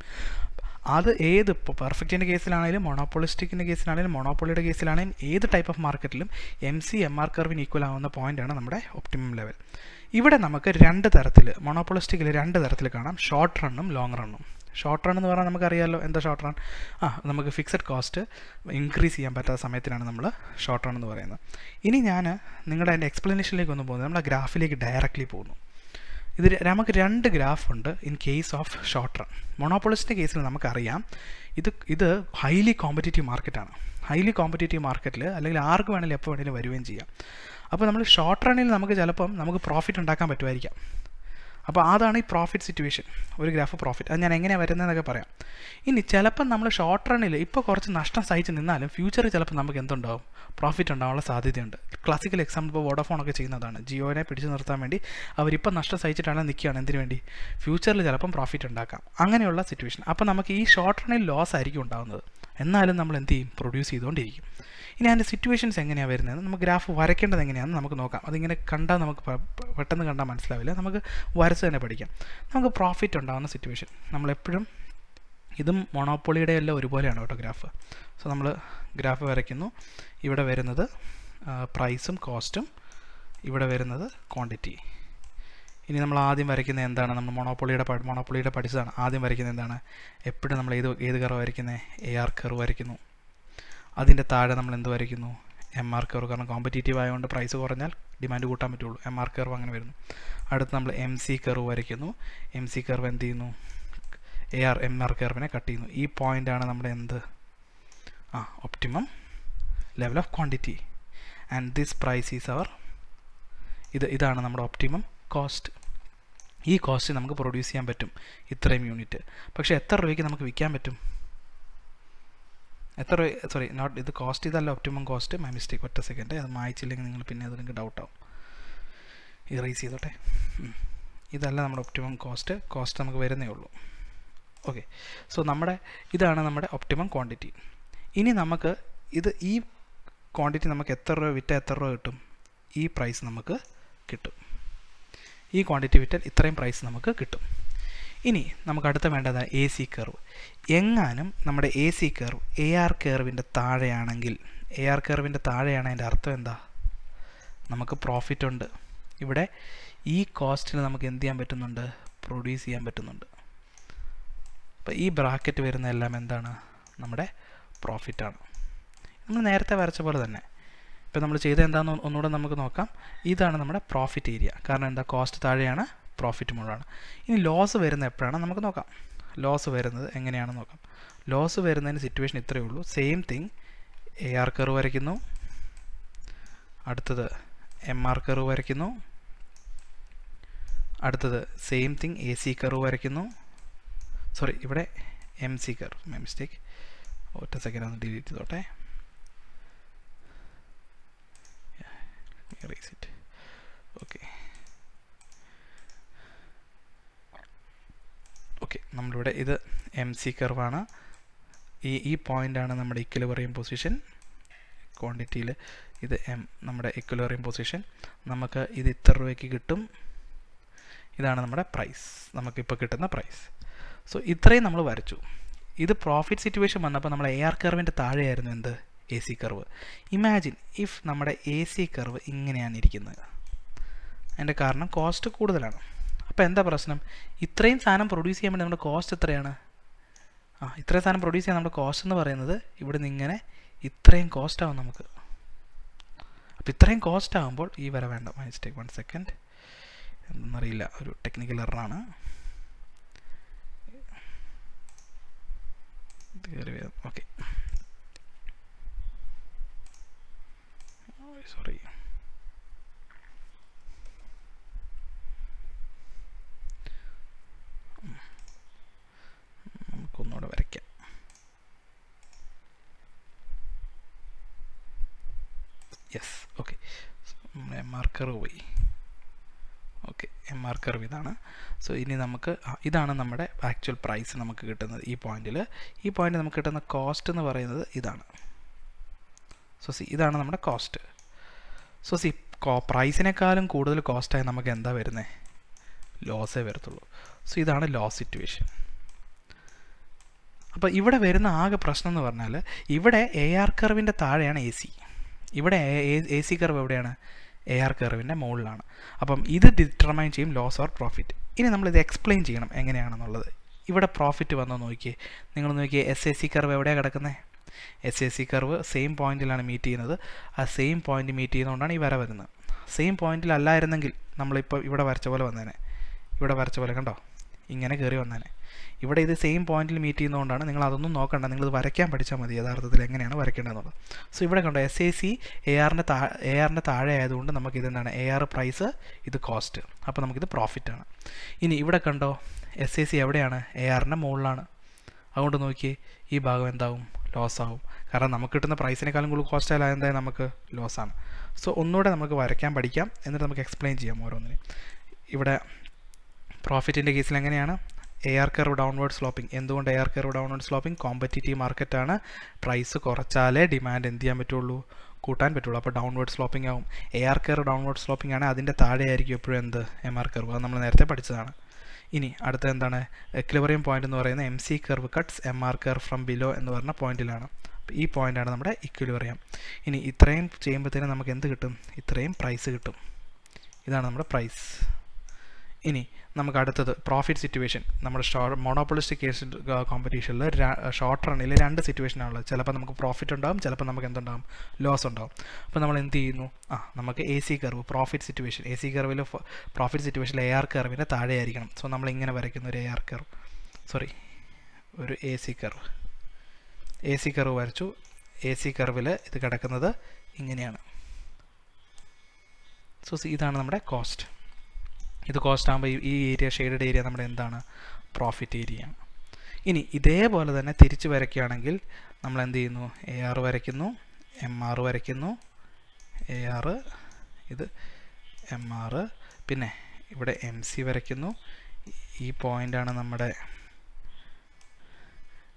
അത് ഏത് ഇപ്പോൾ പെർഫെക്റ്റിൻ്റെ കേസിലാണെങ്കിലും മൊണോപോളിസ്റ്റിക്കിൻ്റെ കേസിലാണെങ്കിലും മൊണോപോളിയുടെ കേസിലാണെങ്കിലും ഏത് ടൈപ്പ് ഓഫ് മാർക്കറ്റിലും എം സി എം ആർ കർവിന് ഈക്വൽ ആവുന്ന പോയിൻ്റാണ് നമ്മുടെ ഒപ്റ്റിമം ലെവൽ ഇവിടെ നമുക്ക് രണ്ട് തരത്തിൽ മൊണോപോളിസ്റ്റിക്കിൽ രണ്ട് തരത്തിൽ കാണാം ഷോർട്ട് റണ്ണും ലോങ് റണ്ണും ഷോർട്ട് റൺ എന്ന് പറഞ്ഞാൽ നമുക്കറിയാമല്ലോ എന്താ ഷോർട്ട് റൺ ആ നമുക്ക് ഫിക്സഡ് കോസ്റ്റ് ഇൻക്രീസ് ചെയ്യാൻ പറ്റാത്ത സമയത്തിനാണ് നമ്മൾ ഷോർട്ട് റൺ എന്ന് പറയുന്നത് ഇനി ഞാൻ നിങ്ങളുടെ അതിൻ്റെ എക്സ്പ്ലനേഷനിലേക്ക് ഒന്ന് പോകുന്നത് നമ്മൾ ആ ഗ്രാഫിലേക്ക് ഡയറക്റ്റ്ലി പോകുന്നു ഇത് നമുക്ക് രണ്ട് ഗ്രാഫ് ഉണ്ട് in case of short run മൊണോപോളിസ്റ്റിൻ്റെ കേസിൽ നമുക്കറിയാം ഇത് ഇത് ഹൈലി കോമ്പറ്റേറ്റീവ് മാർക്കറ്റാണ് ഹൈലി കോമ്പറ്റേറ്റീവ് മാർക്കറ്റിൽ അല്ലെങ്കിൽ ആർക്ക് വേണമെങ്കിലും എപ്പോൾ വേണമെങ്കിലും വരികയും ചെയ്യാം അപ്പോൾ നമ്മൾ ഷോർട്ട് റണ്ണിൽ നമുക്ക് ചിലപ്പം നമുക്ക് പ്രോഫിറ്റ് ഉണ്ടാക്കാൻ പറ്റുമായിരിക്കാം അപ്പോൾ അതാണ് ഈ പ്രോഫിറ്റ് സിറ്റുവേഷൻ ഒരു ഗ്രാഫ് പ്രോഫിറ്റ് അത് ഞാൻ എങ്ങനെ വരുന്നതെന്നൊക്കെ പറയാം ഇനി ചിലപ്പം നമ്മൾ ഷോർട്ട് റണ്ണിൽ ഇപ്പോൾ കുറച്ച് നഷ്ടം സഹിച്ച് നിന്നാലും ഫ്യൂച്ചറിൽ ചിലപ്പോൾ നമുക്ക് എന്തുണ്ടാവും പ്രോഫിറ്റ് ഉണ്ടാവാനുള്ള സാധ്യതയുണ്ട് ക്ലാസിക്കൽ എക്സാമ്പിൾ ഇപ്പോൾ വോഡോഫോണൊക്കെ ചെയ്യുന്നതാണ് ജിയോനെ പിടിച്ചു നിർത്താൻ വേണ്ടി അവരിപ്പോൾ നഷ്ടം സഹിച്ചിട്ടാണ് നിൽക്കുകയാണ് എന്തിനു വേണ്ടി ഫ്യൂച്ചറിൽ ചിലപ്പം പ്രോഫിറ്റ് ഉണ്ടാക്കാം അങ്ങനെയുള്ള സിറ്റുവേഷൻ അപ്പോൾ നമുക്ക് ഈ ഷോർട്ട് റണ്ണിൽ ലോസ് ആയിരിക്കും ഉണ്ടാകുന്നത് എന്നാലും നമ്മൾ എന്ത് ചെയ്യും പ്രൊഡ്യൂസ് ചെയ്തുകൊണ്ടിരിക്കും ഇനി അതിൻ്റെ സിറ്റുവേഷൻസ് എങ്ങനെയാണ് വരുന്നത് നമുക്ക് ഗ്രാഫ് വരയ്ക്കേണ്ടത് എങ്ങനെയാണെന്ന് നമുക്ക് നോക്കാം അതിങ്ങനെ കണ്ടാൽ നമുക്ക് പെട്ടെന്ന് കണ്ടാൽ മനസ്സിലാവില്ല നമുക്ക് വരച്ച് തന്നെ പഠിക്കാം നമുക്ക് പ്രോഫിറ്റ് ഉണ്ടാകുന്ന സിറ്റുവേഷൻ നമ്മളെപ്പോഴും ഇതും മൊണോപ്പൊളിയുടെ എല്ലാം ഒരുപോലെയാണ് കേട്ടോ ഗ്രാഫ് സോ നമ്മൾ ഗ്രാഫ് വരയ്ക്കുന്നു ഇവിടെ വരുന്നത് പ്രൈസും കോസ്റ്റും ഇവിടെ വരുന്നത് ക്വാണ്ടിറ്റി ഇനി നമ്മൾ ആദ്യം വരയ്ക്കുന്നത് എന്താണ് നമ്മൾ മൊണോപ്പൊളിയുടെ മൊണോപ്പൊളിയുടെ പഠിച്ചതാണ് ആദ്യം വരയ്ക്കുന്നത് എന്താണ് എപ്പോഴും നമ്മൾ ഏത് ഏത് കർവ് വരയ്ക്കുന്നത് എ ആർ കർവ് വരയ്ക്കുന്നു അതിൻ്റെ താഴെ നമ്മൾ എന്ത് വരയ്ക്കുന്നു എം ആർ കർവ് കാരണം കോമ്പറ്റേറ്റീവ് ആയതുകൊണ്ട് പ്രൈസ് കുറഞ്ഞാൽ ഡിമാൻഡ് കൂട്ടാൻ പറ്റുള്ളൂ എം ആർ കർവ് അങ്ങനെ വരുന്നു അടുത്ത് നമ്മൾ എം സി കർവ് വരയ്ക്കുന്നു എം സി കർവ് എന്ത് ചെയ്യുന്നു എ ആർ എം ആർ കർവിനെ കട്ട് ചെയ്യുന്നു ഈ പോയിൻ്റാണ് നമ്മുടെ എന്ത് ആ optimum level of quantity and this price is our ഇത് ഇതാണ് നമ്മുടെ ഒപ്റ്റിമം കോസ്റ്റ് ഈ കോസ്റ്റ് നമുക്ക് പ്രൊഡ്യൂസ് ചെയ്യാൻ പറ്റും ഇത്രയും യൂണിറ്റ് പക്ഷേ എത്ര രൂപയ്ക്ക് നമുക്ക് വിൽക്കാൻ പറ്റും എത്ര രൂപ സോറി നോട്ട് ഇത് കോസ്റ്റ് ഇതല്ല ഒപ്റ്റിമം കോസ്റ്റ് മൈ മിസ്റ്റേക്ക് ഒറ്റ സെക്കൻഡ് അത് മായച്ചില്ലെങ്കിൽ നിങ്ങൾ പിന്നെ അത് നിങ്ങൾക്ക് ഡൗട്ടാവും ഇറേസ് ചെയ്തോട്ടെ ഇതല്ല നമ്മുടെ ഒപ്റ്റിമം കോസ്റ്റ് കോസ്റ്റ് നമുക്ക് വരുന്നേ ഉള്ളൂ ഓക്കെ സോ നമ്മുടെ ഇതാണ് നമ്മുടെ ഒപ്റ്റിമം ക്വാണ്ടിറ്റി ഇനി നമുക്ക് ഇത് ഈ ക്വാണ്ടിറ്റി നമുക്ക് എത്ര രൂപ വിറ്റ എത്ര രൂപ കിട്ടും ഈ പ്രൈസ് നമുക്ക് കിട്ടും ഈ ക്വാണ്ടിറ്റി വിറ്റാൽ ഇത്രയും പ്രൈസ് നമുക്ക് കിട്ടും ഇനി നമുക്ക് അടുത്ത വേണ്ടത് എ സി കർവ് എങ്ങാനും നമ്മുടെ A C curve A R കെയർവിൻ്റെ താഴെയാണെങ്കിൽ എ ആർ കെയർവിൻ്റെ താഴെയാണ് അതിൻ്റെ അർത്ഥം എന്താ നമുക്ക് പ്രോഫിറ്റ് ഉണ്ട് ഇവിടെ ഈ കോസ്റ്റിന് നമുക്ക് എന്ത് ചെയ്യാൻ പറ്റുന്നുണ്ട് പ്രൊഡ്യൂസ് ചെയ്യാൻ പറ്റുന്നുണ്ട് അപ്പോൾ ഈ ബ്രാക്കറ്റ് വരുന്ന എല്ലാം എന്താണ് നമ്മുടെ പ്രോഫിറ്റാണ് നമ്മൾ നേരത്തെ വരച്ച പോലെ തന്നെ ഇപ്പം നമ്മൾ ചെയ്ത എന്താണെന്ന് ഒന്നുകൂടെ നമുക്ക് നോക്കാം ഇതാണ് നമ്മുടെ പ്രോഫിറ്റ് ഏരിയ കാരണം എന്താ കോസ്റ്റ് താഴെയാണ് പ്രോഫിറ്റ് മുഴുവാണ് ഇനി ലോസ് വരുന്നത് എപ്പോഴാണ് നമുക്ക് നോക്കാം ലോസ് വരുന്നത് എങ്ങനെയാണെന്ന് നോക്കാം ലോസ് വരുന്നതിന് സിറ്റുവേഷൻ ഇത്രയേ ഉള്ളൂ same thing A R curve വരയ്ക്കുന്നു അടുത്തത് എം ആർ കർവ് വരയ്ക്കുന്നു അടുത്തത് same thing A C curve വരയ്ക്കുന്നു സോറി ഇവിടെ എം സി മൈ മിസ്റ്റേക്ക് ഒറ്റ സെക്കൻഡ് ഒന്ന് ഡിലീറ്റ് ചെയ്തോട്ടെ erase it okay ഓക്കെ നമ്മളിവിടെ ഇത് എം സി കർവാണ് ഈ ഈ പോയിൻ്റാണ് നമ്മുടെ ഇക്വലറിയം പൊസിഷൻ ക്വാണ്ടിറ്റിയിൽ ഇത് എം നമ്മുടെ ഇക്വലറിയം പൊസിഷൻ നമുക്ക് ഇത് ഇത്ര രൂപയ്ക്ക് കിട്ടും ഇതാണ് നമ്മുടെ പ്രൈസ് നമുക്കിപ്പോൾ കിട്ടുന്ന പ്രൈസ് സോ ഇത്രയും നമ്മൾ വരച്ചു ഇത് പ്രോഫിറ്റ് സിറ്റുവേഷൻ വന്നപ്പോൾ നമ്മൾ എ ആർ കർവിൻ്റെ താഴെയായിരുന്നു എന്ത് A C curve imagine if നമ്മുടെ എ സി കർവ് ഇങ്ങനെയാണ് ഇരിക്കുന്നത് അതിൻ്റെ കാരണം കോസ്റ്റ് കൂടുതലാണ് അപ്പോൾ എന്താ പ്രശ്നം ഇത്രയും സാധനം പ്രൊഡ്യൂസ് ചെയ്യാൻ വേണ്ടി നമ്മുടെ കോസ്റ്റ് എത്രയാണ് ആ ഇത്രയും സാധനം പ്രൊഡ്യൂസ് ചെയ്യാൻ നമ്മുടെ കോസ്റ്റ് എന്ന് പറയുന്നത് ഇവിടെ നിന്ന് ഇങ്ങനെ ഇത്രയും കോസ്റ്റ് ആവും നമുക്ക് അപ്പോൾ ഇത്രയും കോസ്റ്റ് ആകുമ്പോൾ ഈ വര വേണ്ട മൈ മിസ്റ്റേക്ക് വൺ സെക്കൻഡ് എന്തെന്നറിയില്ല ഒരു ടെക്നിക്കൽ എററാണ് ഓക്കെ സോറി നമുക്കൊന്നുകൂടെ വരയ്ക്കാം യെസ് ഓക്കെ നമ്മുടെ മാർക്കർ പോയി ഓക്കെ എം ആർ കർവ് ഇതാണ് സോ ഇനി നമുക്ക് ഇതാണ് നമ്മുടെ ആക്ച്വൽ പ്രൈസ് നമുക്ക് കിട്ടുന്നത് ഈ പോയിന്റിൽ ഈ പോയിന്റ് നമുക്ക് കിട്ടുന്ന കോസ്റ്റ് എന്ന് പറയുന്നത് ഇതാണ് സോ സി ഇതാണ് നമ്മുടെ കോസ്റ്റ് സോ സി പ്രൈസിനേക്കാളും കൂടുതൽ കോസ്റ്റായി നമുക്ക് എന്താ വരുന്നത് ലോസേ വരത്തുള്ളൂ സോ ഇതാണ് ലോസ് സിറ്റുവേഷൻ അപ്പോൾ ഇവിടെ വരുന്ന ആകെ പ്രശ്നം എന്ന് പറഞ്ഞാൽ ഇവിടെ എ ആർ കർവിൻ്റെ താഴെയാണ് എ സി ഇവിടെ എ സി കർവ് എവിടെയാണ് എ ആർ കർവിൻ്റെ മുകളിലാണ് അപ്പം ഇത് ഡിറ്റർമൈൻ ചെയ്യും ലോസ് ഓർ പ്രോഫിറ്റ് ഇനി നമ്മളിത് എക്സ്പ്ലെയിൻ ചെയ്യണം എങ്ങനെയാണെന്നുള്ളത് ഇവിടെ പ്രോഫിറ്റ് വന്നു നോക്കിയേ നിങ്ങൾ നോക്കിയേ എസ് എ സി കർവ് എവിടെയാണ് കിടക്കുന്നത് as A C curve same പോയിന്റിലാണ് മീറ്റ് ചെയ്യുന്നത് ആ സെയിം പോയിന്റ് മീറ്റ് ചെയ്യുന്നതുകൊണ്ടാണ് ഈ വര വരുന്നത് സെയിം പോയിന്റിലല്ലായിരുന്നെങ്കിൽ നമ്മളിപ്പോൾ ഇവിടെ വരച്ച പോലെ വന്നേനെ ഇവിടെ വരച്ച പോലെ കണ്ടോ ഇങ്ങനെ കയറി വന്നേനെ ഇവിടെ ഇത് സെയിം പോയിന്റിൽ മീറ്റ് ചെയ്യുന്നതുകൊണ്ടാണ് നിങ്ങൾ അതൊന്നും നോക്കണ്ട നിങ്ങൾ ഇത് വരയ്ക്കാൻ പഠിച്ചാൽ മതി യഥാർത്ഥത്തിൽ എങ്ങനെയാണ് വരയ്ക്കേണ്ടതെന്നുള്ളത് സോ ഇവിടെ കണ്ടോ as A C A aren't താ എ ആറിൻ്റെ താഴെ ആയതുകൊണ്ട് നമുക്ക് ഇതെന്താണ് എ ആർ പ്രൈസ് ഇത് കോസ്റ്റ് അപ്പോൾ നമുക്കിത് പ്രോഫിറ്റാണ് ഇനി ഇവിടെ കണ്ടോ എസ് എ സി എവിടെയാണ് എ ആറിൻ്റെ മുകളിലാണ് അതുകൊണ്ട് നോക്കിയേ ഈ ഭാഗം എന്താവും ലോസ് ആവും കാരണം നമുക്ക് കിട്ടുന്ന പ്രൈസിനേക്കാളും കൂടുതൽ കോസ്റ്റ് ആയാലും എന്തായാലും നമുക്ക് ലോസ് ആണ് സോ ഒന്നുകൂടെ നമുക്ക് വരയ്ക്കാൻ പഠിക്കാം എന്നിട്ട് നമുക്ക് എക്സ്പ്ലെയിൻ ചെയ്യാം ഓരോന്നിനും ഇവിടെ പ്രോഫിറ്റിൻ്റെ കേസിൽ എങ്ങനെയാണ് എയർ കർവ് ഡൗൺവേർഡ് സ്ലോപ്പിംഗ് എന്തുകൊണ്ട് A R curve downward sloping competitive മാർക്കറ്റാണ് പ്രൈസ് കുറച്ചാലേ ഡിമാൻഡ് എന്ത് ചെയ്യാൻ പറ്റുള്ളൂ കൂട്ടാൻ പറ്റുള്ളൂ അപ്പോൾ ഡൗൺവേർഡ് സ്ലോപ്പിംഗ് ആവും എയർ കർവ് ഡൗൺവേർഡ് സ്ലോപ്പിംഗ് ആണ് അതിൻ്റെ താഴെയായിരിക്കും എപ്പോഴും എന്ത് എം ആർ കർവ് അത് നമ്മൾ നേരത്തെ പഠിച്ചതാണ് ഇനി അടുത്ത എന്താണ് എക്ലിവറിയം പോയിന്റ് എന്ന് പറയുന്നത് M C curve cuts M R curve from below എന്ന് പറഞ്ഞ പോയിന്റിലാണ് ഈ പോയിന്റാണ് നമ്മുടെ ഇക്വിലിവറിയം ഇനി ഇത്രയും ചെയ്യുമ്പോഴത്തേനും നമുക്ക് എന്ത് കിട്ടും ഇത്രയും പ്രൈസ് കിട്ടും ഇതാണ് നമ്മുടെ പ്രൈസ് ഇനി നമുക്ക് അടുത്തത് പ്രോഫിറ്റ് സിറ്റുവേഷൻ നമ്മുടെ ഷോ മോണോപ്പോളിസ്റ്റ് കേസ് കോമ്പറ്റീഷനിൽ ഷോർട്ട് റണ്ണിൽ രണ്ട് സിറ്റുവേഷനാണുള്ളത് ചിലപ്പോൾ നമുക്ക് പ്രോഫിറ്റ് ഉണ്ടാകും ചിലപ്പോൾ നമുക്ക് എന്തുണ്ടാകും ലോസ് ഉണ്ടാകും അപ്പോൾ നമ്മൾ എന്ത് ചെയ്യുന്നു ആ നമുക്ക് A C curve profit situation A C കർവിൽ പ്രോഫിറ്റ് സിറ്റുവേഷനിൽ എ ആർ കർവിൻ്റെ താഴെയായിരിക്കണം സോ നമ്മൾ ഇങ്ങനെ വരയ്ക്കുന്ന ഒരു എ ആർ കർവ് സോറി ഒരു A C curve A C curve വരച്ചു എ സി കർവിൽ ഇത് കിടക്കുന്നത് ഇങ്ങനെയാണ് സോ ഇതാണ് നമ്മുടെ കോസ്റ്റ് ഇത് കോസ്റ്റ് ആകുമ്പോൾ ഈ ഏരിയ ഷെയ്ഡഡ് ഏരിയ നമ്മുടെ എന്താണ് പ്രോഫിറ്റ് ഏരിയ ഇനി ഇതേപോലെ തന്നെ തിരിച്ച് വരയ്ക്കുകയാണെങ്കിൽ നമ്മൾ എന്ത് ചെയ്യുന്നു എ ആറ് വരയ്ക്കുന്നു എം ആറ് വരയ്ക്കുന്നു എ ആറ് ഇത് എം ആറ് പിന്നെ ഇവിടെ എം സി വരയ്ക്കുന്നു ഈ പോയിൻ്റാണ് നമ്മുടെ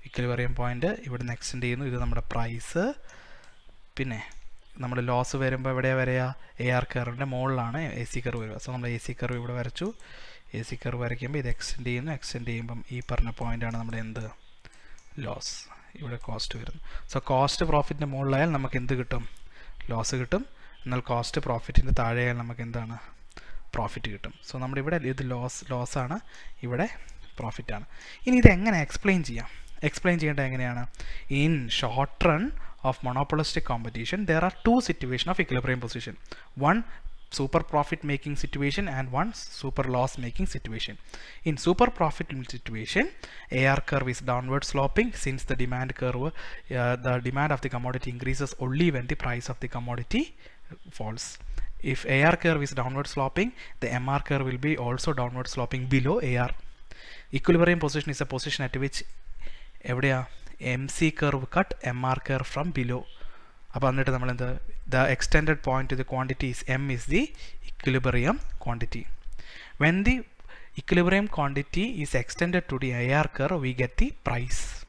ഇക്കൽ പറയും പോയിൻ്റ് ഇവിടെ നെക്സ്റ്റ് ചെയ്യുന്നു ഇത് നമ്മുടെ പ്രൈസ് പിന്നെ നമ്മൾ ലോസ് വരുമ്പോൾ എവിടെ വരെയാ എ ആർ കർവിൻ്റെ മുകളിലാണ് എ സി കർവ് വരിക സോ നമ്മൾ എ സി കർവ് ഇവിടെ വരച്ചു എ സി കർവ് വരയ്ക്കുമ്പോൾ ഇത് എക്സ്റ്റെൻഡ് ചെയ്യുന്നു എക്സ്റ്റെൻഡ് ചെയ്യുമ്പം ഈ പറഞ്ഞ പോയിൻ്റാണ് നമ്മുടെ എന്ത് ലോസ് ഇവിടെ കോസ്റ്റ് വരുന്നു സോ കോസ്റ്റ് പ്രോഫിറ്റിൻ്റെ മുകളിലായാൽ നമുക്ക് എന്ത് കിട്ടും ലോസ് കിട്ടും എന്നാൽ കോസ്റ്റ് പ്രോഫിറ്റിൻ്റെ താഴെയായാൽ നമുക്ക് എന്താണ് പ്രോഫിറ്റ് കിട്ടും സോ നമ്മുടെ ഇവിടെ ഇത് ലോസ് ലോസാണ് ഇവിടെ പ്രോഫിറ്റാണ് ഇനി ഇത് എങ്ങനെ എക്സ്പ്ലെയിൻ ചെയ്യാം എക്സ്പ്ലെയിൻ ചെയ്യേണ്ടത് എങ്ങനെയാണ് in short run of monopolistic competition, there are two situations of equilibrium position. One super profit making situation and one super loss making situation. In super profit situation, AR curve is downward sloping since the demand curve, uh, the demand of the commodity increases only when the price of the commodity falls. If AR curve is downward sloping, the MR curve will be also downward sloping below AR. Equilibrium position is a position at which every. Uh, MC curve cut MR curve from below. The extended point to the quantity is M is the equilibrium quantity. When the equilibrium quantity is extended to the IR curve we get the price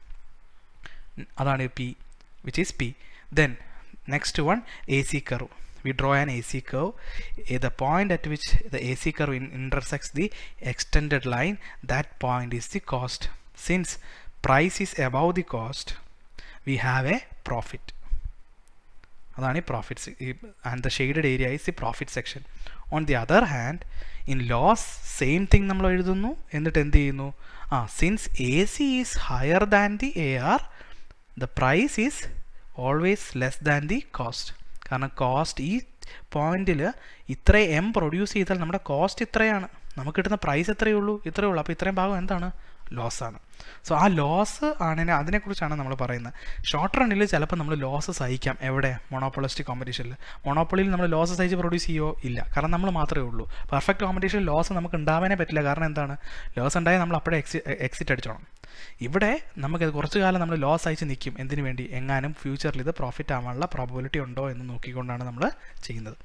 that is P which is P then next one AC curve we draw an AC curve eh, the point at which the AC curve intersects the extended line that point is the cost since price is above the cost we have a profit അതാണ് ഈ profit and the shaded area is the profit section on the other hand in loss same thing നമ്മൾ എഴുതുന്നു എന്നിട്ട് എന്ത് ചെയ്യുന്നു ആ since A C is higher than the A R the price is always less than the cost കാരണം cost ഈ പോയിന്റിൽ ഇത്ര എം പ്രൊഡ്യൂസ് ചെയ്താൽ നമ്മുടെ കോസ്റ്റ് ഇത്രയാണ് നമുക്ക് കിട്ടുന്ന പ്രൈസ് ഇത്രയേ ഉള്ളൂ ഇത്രയേ ഉള്ളൂ അപ്പോൾ ഇത്രയും ഭാഗം എന്താണ് ലോസാണ് സോ ആ ലോസ് ആണെങ്കിൽ അതിനെക്കുറിച്ചാണ് നമ്മൾ പറയുന്നത് ഷോർട്ട് റണ്ണിൽ ചിലപ്പോൾ നമ്മൾ ലോസ് സഹിക്കാം എവിടെ മൊണോപ്പൊളിസ്റ്റിക് കോമ്പറ്റീഷനിൽ മൊണോപ്പൊളിയിൽ നമ്മൾ ലോസ് സഹിച്ച് പ്രൊഡ്യൂസ് ചെയ്യുമോ ഇല്ല കാരണം നമ്മൾ മാത്രമേ ഉള്ളൂ പെർഫെക്റ്റ് കോമ്പറ്റീഷൻ ലോസ് നമുക്ക് ഉണ്ടാവാനേ പറ്റില്ല കാരണം എന്താണ് ലോസ് ഉണ്ടായാൽ നമ്മൾ അപ്പോഴേ എക്സി എക്സിറ്റ് അടിച്ചോണം ഇവിടെ നമുക്ക് കുറച്ച് കാലം നമ്മൾ ലോസ് അയച്ച് നിൽക്കും എന്തിനു വേണ്ടി എങ്ങാനും ഫ്യൂച്ചറിൽ ഇത് പ്രോഫിറ്റ് ആവാനുള്ള പ്രോബിലിറ്റി ഉണ്ടോ എന്ന് നോക്കിക്കൊണ്ടാണ് നമ്മൾ ചെയ്യുന്നത്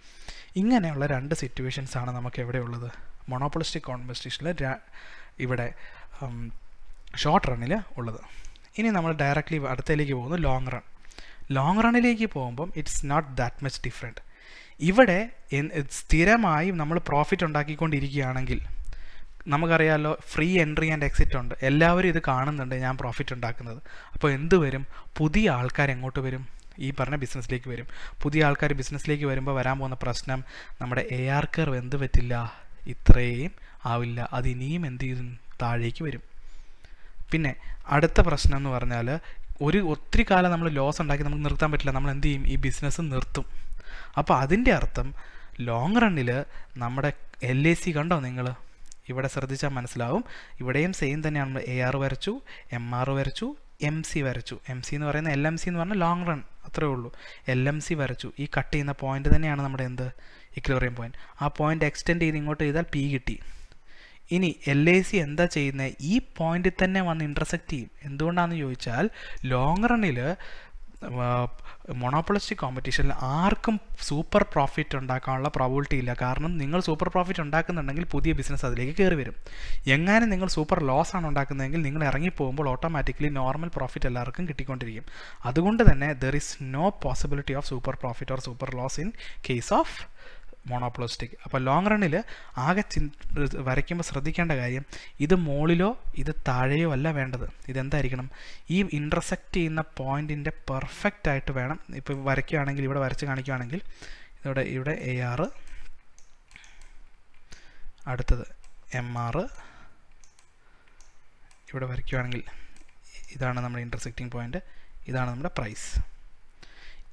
ഇങ്ങനെയുള്ള രണ്ട് സിറ്റുവേഷൻസാണ് നമുക്ക് എവിടെയുള്ളത് മൊണോപ്പൊളിസ്റ്റിക് കോൺവെസ്റ്റേഷനിൽ ഇവിടെ ഷോർട്ട് റണ്ണിൽ ഉള്ളത് ഇനി നമ്മൾ ഡയറക്റ്റ്ലി അടുത്തേക്ക് പോകുന്നു ലോങ് റൺ ലോങ് റണ്ണിലേക്ക് പോകുമ്പം it's not that much different ഇവിടെ സ്ഥിരമായി നമ്മൾ പ്രോഫിറ്റ് ഉണ്ടാക്കിക്കൊണ്ടിരിക്കുകയാണെങ്കിൽ നമുക്കറിയാമല്ലോ ഫ്രീ എൻട്രി ആൻഡ് എക്സിറ്റ് ഉണ്ട് എല്ലാവരും ഇത് കാണുന്നുണ്ട് ഞാൻ പ്രോഫിറ്റ് ഉണ്ടാക്കുന്നത് അപ്പോൾ എന്ത് വരും പുതിയ ആൾക്കാർ എങ്ങോട്ട് വരും ഈ പറഞ്ഞ ബിസിനസ്സിലേക്ക് വരും പുതിയ ആൾക്കാർ ബിസിനസ്സിലേക്ക് വരുമ്പോൾ വരാൻ പോകുന്ന പ്രശ്നം നമ്മുടെ എ ആർ കർവ് എന്ത് പറ്റില്ല ഇത്രയും ആവില്ല അത് ഇനിയും എന്ത് ചെയ്യും താഴേക്ക് വരും പിന്നെ അടുത്ത പ്രശ്നം എന്ന് പറഞ്ഞാൽ ഒരു ഒത്തിരി കാലം നമ്മൾ ലോസ് ഉണ്ടാക്കി നമുക്ക് നിർത്താൻ പറ്റില്ല നമ്മൾ എന്ത് ചെയ്യും ഈ ബിസിനസ് നിർത്തും അപ്പോൾ അതിൻ്റെ അർത്ഥം ലോങ് റണ്ണിൽ നമ്മുടെ എൽ എ സി കണ്ടോ നിങ്ങൾ ഇവിടെ ശ്രദ്ധിച്ചാൽ മനസ്സിലാവും ഇവിടെയും സെയിം തന്നെയാണ് നമ്മൾ എ ആർ വരച്ചു എം ആർ വരച്ചു എം സി വരച്ചു എം സി എന്ന് പറയുന്ന എൽ എം സി എന്ന് പറഞ്ഞാൽ ലോങ് റൺ അത്രേ ഉള്ളൂ എൽ എം സി വരച്ചു ഈ കട്ട് ചെയ്യുന്ന പോയിന്റ് തന്നെയാണ് നമ്മുടെ എന്ത് ഇക്ലോറിയം പോയിന്റ് ആ പോയിന്റ് എക്സ്റ്റെൻഡ് ചെയ്ത് ഇങ്ങോട്ട് ചെയ്താൽ പി കിട്ടി ഇനി എൽ ഐ സി എന്താ ചെയ്യുന്നത് ഈ പോയിന്റിൽ തന്നെ വന്ന് ഇൻ്റർസെക്റ്റ് ചെയ്യും എന്തുകൊണ്ടാണെന്ന് ചോദിച്ചാൽ ലോങ് റണ്ണിൽ മൊണോപ്പൊളിസ്റ്റിക് കോമ്പറ്റീഷനിൽ ആർക്കും സൂപ്പർ പ്രോഫിറ്റ് ഉണ്ടാക്കാനുള്ള പ്രോബിലിറ്റി ഇല്ല കാരണം നിങ്ങൾ സൂപ്പർ പ്രോഫിറ്റ് ഉണ്ടാക്കുന്നുണ്ടെങ്കിൽ പുതിയ ബിസിനസ് അതിലേക്ക് കയറി വരും എങ്ങനെ നിങ്ങൾ സൂപ്പർ ലോസ് ആണ് ഉണ്ടാക്കുന്നതെങ്കിൽ നിങ്ങൾ ഇറങ്ങി ഓട്ടോമാറ്റിക്കലി നോർമൽ പ്രോഫിറ്റ് എല്ലാവർക്കും കിട്ടിക്കൊണ്ടിരിക്കും അതുകൊണ്ട് തന്നെ there is no possibility of super profit or super loss in case of monopolistic അപ്പോൾ ലോങ് റണ്ണിൽ ആകെ വരയ്ക്കുമ്പോൾ ശ്രദ്ധിക്കേണ്ട കാര്യം ഇത് മുകളിലോ ഇത് താഴെയോ അല്ല വേണ്ടത് ഇതെന്തായിരിക്കണം ഈ ഇൻ്റർസെക്റ്റ് ചെയ്യുന്ന പോയിൻറ്റിൻ്റെ പെർഫെക്റ്റ് ആയിട്ട് വേണം ഇപ്പോൾ വരയ്ക്കുകയാണെങ്കിൽ ഇവിടെ വരച്ച് കാണിക്കുകയാണെങ്കിൽ ഇവിടെ ഇവിടെ എ ആർ അടുത്തത് എം ആർ ഇവിടെ വരയ്ക്കുകയാണെങ്കിൽ ഇതാണ് നമ്മുടെ ഇൻ്റർസെക്റ്റിംഗ് പോയിൻ്റ് ഇതാണ് നമ്മുടെ പ്രൈസ്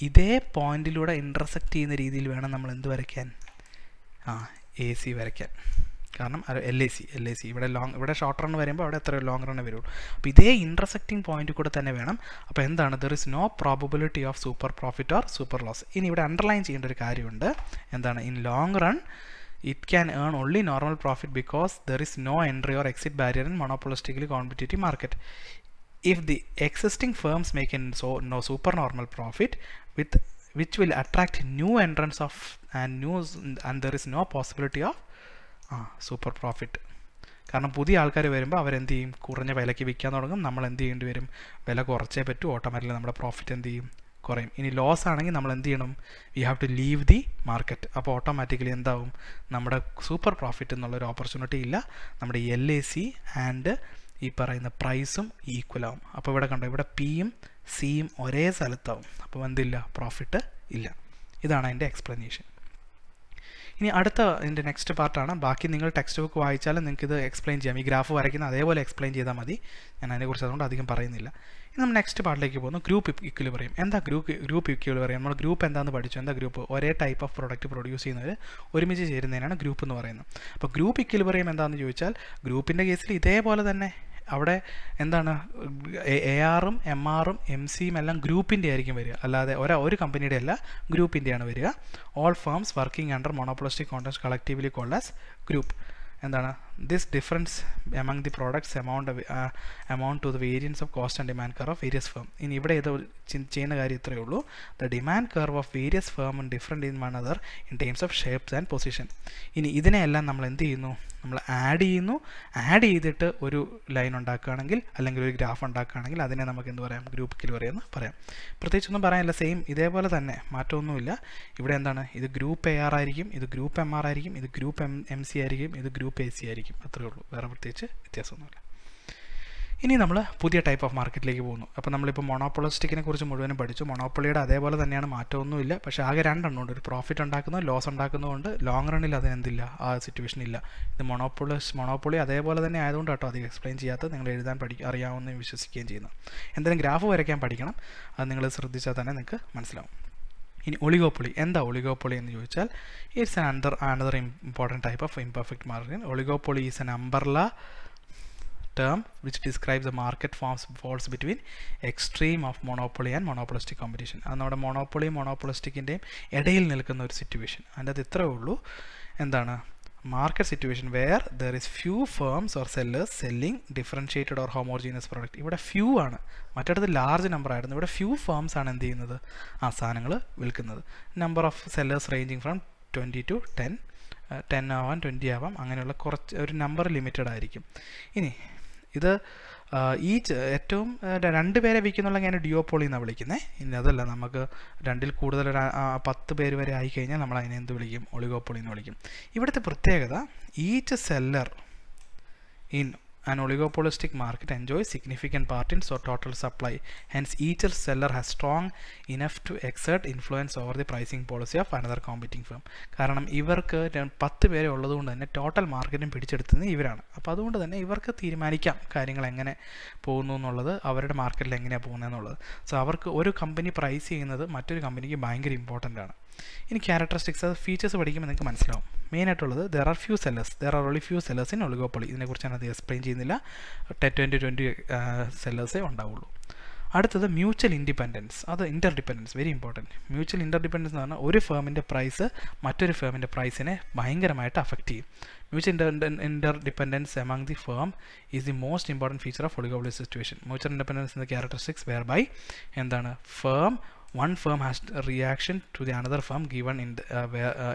ഇതേ പോയിന്റിലൂടെ ഇൻ്റർസെക്റ്റ് ചെയ്യുന്ന രീതിയിൽ വേണം നമ്മൾ എന്ത് വരയ്ക്കാൻ ആ എ സി വരയ്ക്കാൻ കാരണം L A C L A C ഇവിടെ ലോങ് ഇവിടെ ഷോർട്ട് റൺ വരുമ്പോൾ അവിടെ എത്ര ലോങ് റണ്ണേ വരുള്ളൂ അപ്പോൾ ഇതേ ഇൻ്റർസെക്റ്റിംഗ് പോയിന്റ് കൂടെ തന്നെ വേണം അപ്പോൾ എന്താണ് there is no probability of super profit or super loss ഇനി ഇവിടെ അണ്ടർലൈൻ ചെയ്യേണ്ട ഒരു കാര്യമുണ്ട് എന്താണ് in long run it can earn only normal profit because there is no entry or exit barrier in monopolistically competitive market if the existing firms make an so, no super normal profit with which will attract new entrants of and news and there is no possibility of super profit കാരണം പുതിയ ആൾക്കാർ വരുമ്പോൾ അവരെന്ത് ചെയ്യും കുറഞ്ഞ വിലയ്ക്ക് വിൽക്കാൻ തുടങ്ങും നമ്മൾ എന്ത് ചെയ്യേണ്ടി വരും വില കുറച്ചേ പറ്റൂ ഓട്ടോമാറ്റിക് നമ്മുടെ പ്രോഫിറ്റ് എന്ത് ചെയ്യും കുറയും ഇനി ലോസ് ആണെങ്കിൽ നമ്മൾ എന്ത് ചെയ്യണം we have to leave the market അപ്പോൾ ഓട്ടോമാറ്റിക്കലി എന്താവും നമ്മുടെ സൂപ്പർ പ്രോഫിറ്റ് എന്നുള്ളൊരു ഓപ്പർച്യൂണിറ്റി ഇല്ല നമ്മുടെ എൽ എ സി ആൻഡ് ഈ പറയുന്ന പ്രൈസും ഈക്വൽ ആവും അപ്പോൾ ഇവിടെ കണ്ടോ ഇവിടെ പിയും സിയും ഒരേ സ്ഥലത്താവും അപ്പോൾ എന്തില്ല പ്രോഫിറ്റ് ഇല്ല ഇതാണ് അതിൻ്റെ എക്സ്പ്ലനേഷൻ ഇനി അടുത്ത ഇതിൻ്റെ നെക്സ്റ്റ് പാർട്ടാണ് ബാക്കി നിങ്ങൾ ടെക്സ്റ്റ് ബുക്ക് വായിച്ചാലും നിങ്ങൾക്ക് ഇത് എക്സ്പ്ലെയിൻ ചെയ്യാം ഈ ഗ്രാഫ് വരയ്ക്കുന്ന അതേപോലെ എക്സ്പ്ലെയിൻ ചെയ്താൽ മതി ഞാൻ അതിനെക്കുറിച്ച് അതുകൊണ്ട് അധികം പറയുന്നില്ല ഇനി നമ്മൾ നെക്സ്റ്റ് പാർട്ടിലേക്ക് പോകുന്നു ഗ്രൂപ്പ് ഇക്വലി പറയും എന്താ ഗ്രൂപ്പ് ഗ്രൂപ്പ് ഇക്വലി പറയും നമ്മൾ ഗ്രൂപ്പ് എന്താണെന്ന് പഠിച്ചു എന്താ ഗ്രൂപ്പ് ഒരേ ടൈപ്പ് ഓഫ് പ്രൊഡക്റ്റ് പ്രൊഡ്യൂസ് ചെയ്യുന്നവർ ഒരുമിച്ച് ചേരുന്നതിനാണ് ഗ്രൂപ്പ് എന്ന് പറയുന്നത് അപ്പോൾ ഗ്രൂപ്പ് ഇക്വലി പറയും എന്താണെന്ന് ചോദിച്ചാൽ ഗ്രൂപ്പിൻ്റെ കേസിൽ ഇതേപോലെ തന്നെ അവിടെ എന്താണ് എ ആറും എം ആറും എം സിയും എല്ലാം ഗ്രൂപ്പിൻ്റെ ആയിരിക്കും വരിക അല്ലാതെ ഒരാ ഒരു കമ്പനിയുടെ അല്ല ഗ്രൂപ്പിൻ്റെയാണ് വരിക all firms working under monopolistic contract collectively called as group എന്താണ് this difference among the products amount of, uh, amount to the variance of cost and demand curve of various firm ഇനി ഇവിടെ ഏതോ ചെയ്യുന്ന കാര്യം ഇത്രയേ ഉള്ളൂ the demand curve of various firm different in one other in terms of shapes and position ഇനി ഇതിനെയെല്ലാം നമ്മൾ എന്ത് ചെയ്യുന്നു നമ്മൾ ആഡ് ചെയ്യുന്നു ആഡ് ചെയ്തിട്ട് ഒരു ലൈൻ ഉണ്ടാക്കുകയാണെങ്കിൽ അല്ലെങ്കിൽ ഒരു ഗ്രാഫ് ഉണ്ടാക്കുകയാണെങ്കിൽ അതിനെ നമുക്ക് എന്ത് പറയാം ഗ്രൂപ്പ് കിലുവറി എന്ന് പറയാം പ്രത്യേകിച്ചൊന്നും പറയാനില്ല സെയിം ഇതേപോലെ തന്നെ മാറ്റമൊന്നുമില്ല ഇവിടെ എന്താണ് ഇത് ഗ്രൂപ്പ് എ ആർ ആയിരിക്കും ഇത് ഗ്രൂപ്പ് എം ആർ ആയിരിക്കും ഇത് ഗ്രൂപ്പ് എം എം സി ആയിരിക്കും ഇത് ഗ്രൂപ്പ് എ സി ആയിരിക്കും ആയിരിക്കും അത്രയേ ഉള്ളൂ വേറെ പ്രത്യേകിച്ച് വ്യത്യാസമൊന്നുമില്ല ഇനി നമ്മൾ പുതിയ ടൈപ്പ് ഓഫ് മാർക്കറ്റിലേക്ക് പോകുന്നു അപ്പോൾ നമ്മളിപ്പോൾ മൊണോപ്പൊളിസ്റ്റിക്കിനെ കുറിച്ച് മുഴുവനും പഠിച്ചു മൊണോപ്പൊളിയുടെ അതേപോലെ തന്നെയാണ് മാറ്റമൊന്നുമില്ല പക്ഷേ ആകെ രണ്ടെണ്ണമുണ്ട് ഒരു പ്രോഫിറ്റ് ഉണ്ടാക്കുന്നു ലോസ് ഉണ്ടാക്കുന്നതുകൊണ്ട് ലോങ് റണ്ണിൽ അതിനെന്തില്ല ആ സിറ്റുവേഷൻ ഇല്ല ഇത് മൊണോപ്പൊളിസ് മൊണോപ്പൊളി അതേപോലെ തന്നെ ആയതുകൊണ്ട് കേട്ടോ അധികം എക്സ്പ്ലെയിൻ ചെയ്യാത്ത നിങ്ങൾ എഴുതാൻ പഠി അറിയാവുന്നതും വിശ്വസിക്കുകയും ചെയ്യുന്നു എന്തെങ്കിലും ഗ്രാഫ് വരയ്ക്കാൻ പഠിക്കണം അത് നിങ്ങൾ ശ്രദ്ധിച്ചാൽ തന്നെ നിങ്ങൾക്ക് മനസ്സിലാവും ഇനി ഒളിഗോപ്പൊളി എന്താ ഒളിഗോപ്പൊളി എന്ന് ചോദിച്ചാൽ it's another another important type of imperfect marketing oligopoly is an umbrella term which describes the market forms falls between extreme of monopoly and monopolistic competition അത് നമ്മുടെ മോണോപ്പൊളി മോണോപ്പൊളിസ്റ്റിക്കിൻ്റെയും ഇടയിൽ നിൽക്കുന്ന ഒരു സിറ്റുവേഷൻ അതിൻ്റെ അത് ഇത്രയേ ഉള്ളൂ എന്താണ് market situation where there is few firms or sellers selling differentiated or homogeneous product ഇവിടെ ഫ്യൂ ആണ് മറ്റടുത്ത് ലാർജ് നമ്പർ ആയിരുന്നു ഇവിടെ ഫ്യൂ ഫേംസ് ആണ് എന്ത് ചെയ്യുന്നത് ആ സാധനങ്ങൾ വിൽക്കുന്നത് number of sellers ranging from twenty to ten ten ആവാം ട്വൻറ്റി ആവാം അങ്ങനെയുള്ള കുറച്ച് ഒരു നമ്പർ ലിമിറ്റഡ് ആയിരിക്കും ഇനി ഇത് ഈ ഏറ്റവും രണ്ട് പേരെ വിൽക്കുന്നുള്ള ഞാൻ ഡിയോപോളി എന്നാണ് വിളിക്കുന്നത് ഇനി അതല്ല നമുക്ക് രണ്ടിൽ കൂടുതൽ പത്ത് പേര് വരെ ആയിക്കഴിഞ്ഞാൽ നമ്മൾ അതിനെ എന്ത് വിളിക്കും ഒളിഗോപോളി എന്ന് വിളിക്കും ഇവിടുത്തെ പ്രത്യേകത each seller in An oligopolistic market enjoys significant part in so total supply. Hence, each seller has strong enough to exert influence over the pricing policy of another competing firm. കാരണം ഇവർക്ക് പത്ത് പേരെ ഉള്ളതുകൊണ്ട് തന്നെ ടോട്ടൽ മാർക്കറ്റും പിടിച്ചെടുത്തത് ഇവരാണ് അപ്പോൾ അതുകൊണ്ട് തന്നെ ഇവർക്ക് തീരുമാനിക്കാം കാര്യങ്ങൾ എങ്ങനെ പോകുന്നു എന്നുള്ളത് അവരുടെ മാർക്കറ്റിൽ എങ്ങനെയാണ് പോകുന്നത് എന്നുള്ളത് സോ അവർക്ക് ഒരു കമ്പനി പ്രൈസ് ചെയ്യുന്നത് മറ്റൊരു കമ്പനിക്ക് ഭയങ്കര ഇമ്പോർട്ടൻ്റ് ആണ് ഇനി ക്യാരക്ടറിസ്റ്റിക്സ് അത് ഫീച്ചേഴ്സ് പഠിക്കുമ്പോൾ നിങ്ങൾക്ക് മനസ്സിലാവും മെയിനായിട്ടുള്ളത് there are few sellers there are only few sellers in oligopoly ഇതിനെക്കുറിച്ച് ഞാൻ അത് എക്സ്പ്ലെയിൻ ചെയ്യുന്നില്ല ട്വൻറ്റി ട്വൻറ്റി സെല്ലേഴ്സേ ഉണ്ടാവുള്ളൂ അടുത്തത് മ്യൂച്വൽ ഇൻഡിപെൻഡൻസ് അത് interdependence very important mutual interdependence എന്ന് പറഞ്ഞാൽ ഒരു ഫേമിൻ്റെ പ്രൈസ് മറ്റൊരു ഫേമിൻ്റെ പ്രൈസിനെ ഭയങ്കരമായിട്ട് അഫക്റ്റ് ചെയ്യും mutual inter interdependence among the firm is the most important feature of oligopoly situation mutual independence എന്ന ക്യാരക്ടറിസ്റ്റിക്സ് വെയർ ബൈ എന്താണ് firm one firm has reaction to the another firm given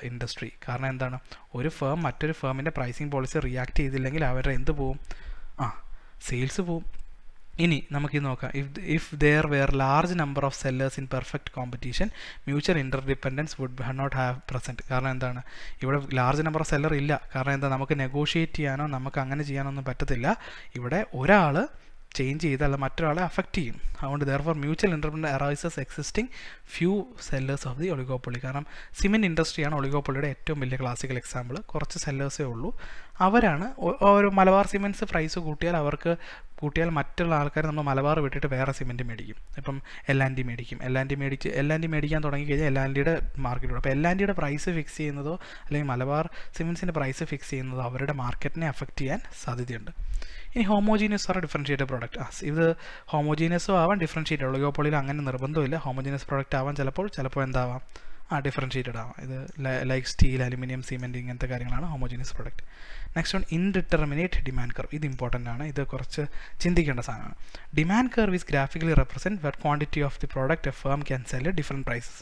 industry കാരണം എന്താണ് ഒരു firm മറ്റൊരു ഫേമിൻ്റെ pricing policy react ചെയ്തില്ലെങ്കിൽ അവരുടെ എന്ത് പോവും ആ സെയിൽസ് പോവും ഇനി നമുക്ക് ഇത് നോക്കാം if if there were large number of sellers in perfect competition mutual interdependence would not have present കാരണം എന്താണ് ഇവിടെ ലാർജ് നമ്പർ ഓഫ് സെല്ലർ ഇല്ല കാരണം എന്താ നമുക്ക് നെഗോഷിയേറ്റ് ചെയ്യാനോ നമുക്ക് അങ്ങനെ ചെയ്യാനോ ഒന്നും പറ്റത്തില്ല ഇവിടെ ഒരാൾ ചേഞ്ച് ചെയ്താൽ മറ്റൊരാളെ അഫക്റ്റ് ചെയ്യും അതുകൊണ്ട് for mutual entrepreneur arises existing few sellers of the oligopoly കാരണം സിമെൻറ്റ് ഇൻഡസ്ട്രിയാണ് ഒളിഗോപ്പൊളിയുടെ ഏറ്റവും വലിയ ക്ലാസിക്കൽ എക്സാമ്പിൾ കുറച്ച് സെല്ലേഴ്സേ ഉള്ളൂ അവരാണ് ഒരു മലബാർ സിമെൻറ്റ്സ് പ്രൈസ് കൂട്ടിയാൽ അവർക്ക് കൂട്ടിയാൽ മറ്റുള്ള ആൾക്കാർ നമ്മൾ മലബാർ വിട്ടിട്ട് വേറെ സിമെൻറ്റ് മേടിക്കും ഇപ്പം എൽ ആൻഡ് ഡി മേടിക്കും എൽ ആൻഡ് ഡി മേടിച്ച് എൽ ആൻഡ് ഡി മേടിക്കാൻ തുടങ്ങിക്കഴിഞ്ഞാൽ എൽ ആൻഡ് ഡിയുടെ മാർക്കറ്റ് അപ്പോൾ എൽ ആൻഡ് ഡിയുടെ പ്രൈസ് ഫിക്സ് ചെയ്യുന്നതോ അല്ലെങ്കിൽ മലബാർ സിമെൻസിൻ്റെ പ്രൈസ് ഫിക്സ് ചെയ്യുന്നതോ അവരുടെ മാർക്കറ്റിനെ അഫക്റ്റ് ചെയ്യാൻ സാധ്യതയുണ്ട് ഇനി ഹോമോജീനിയസ് ആണ് ഡിഫറൻഷ്യേറ്റഡ് പ്രോഡക്റ്റ് ആസ് ഇത് ഹോമോജീനിയസും ആവാം ഡിഫറൻഷ്യേറ്റഡ് ഒളിഗോപോളിയിൽ അങ്ങനെ നിർബന്ധമില്ല ഹോമോജീനിയസ് പ്രോഡക്റ്റ് ആവാൻ ചിലപ്പോൾ ചിലപ്പോൾ എന്താവാം ആ ഡിഫറൻഷ്യേറ്റഡ് ആവാം ഇത് ലൈക്ക് സ്റ്റീൽ അലുമിനിയം സിമെൻറ്റ് ഇങ്ങനത്തെ കാര്യങ്ങളാണ് homogeneous product next one indeterminate demand curve ഇത് ഇമ്പോർട്ടൻ്റ് ആണ് ഇത് കുറച്ച് ചിന്തിക്കേണ്ട സാധനമാണ് demand curve is graphically represent where quantity of the product a firm can sell different prices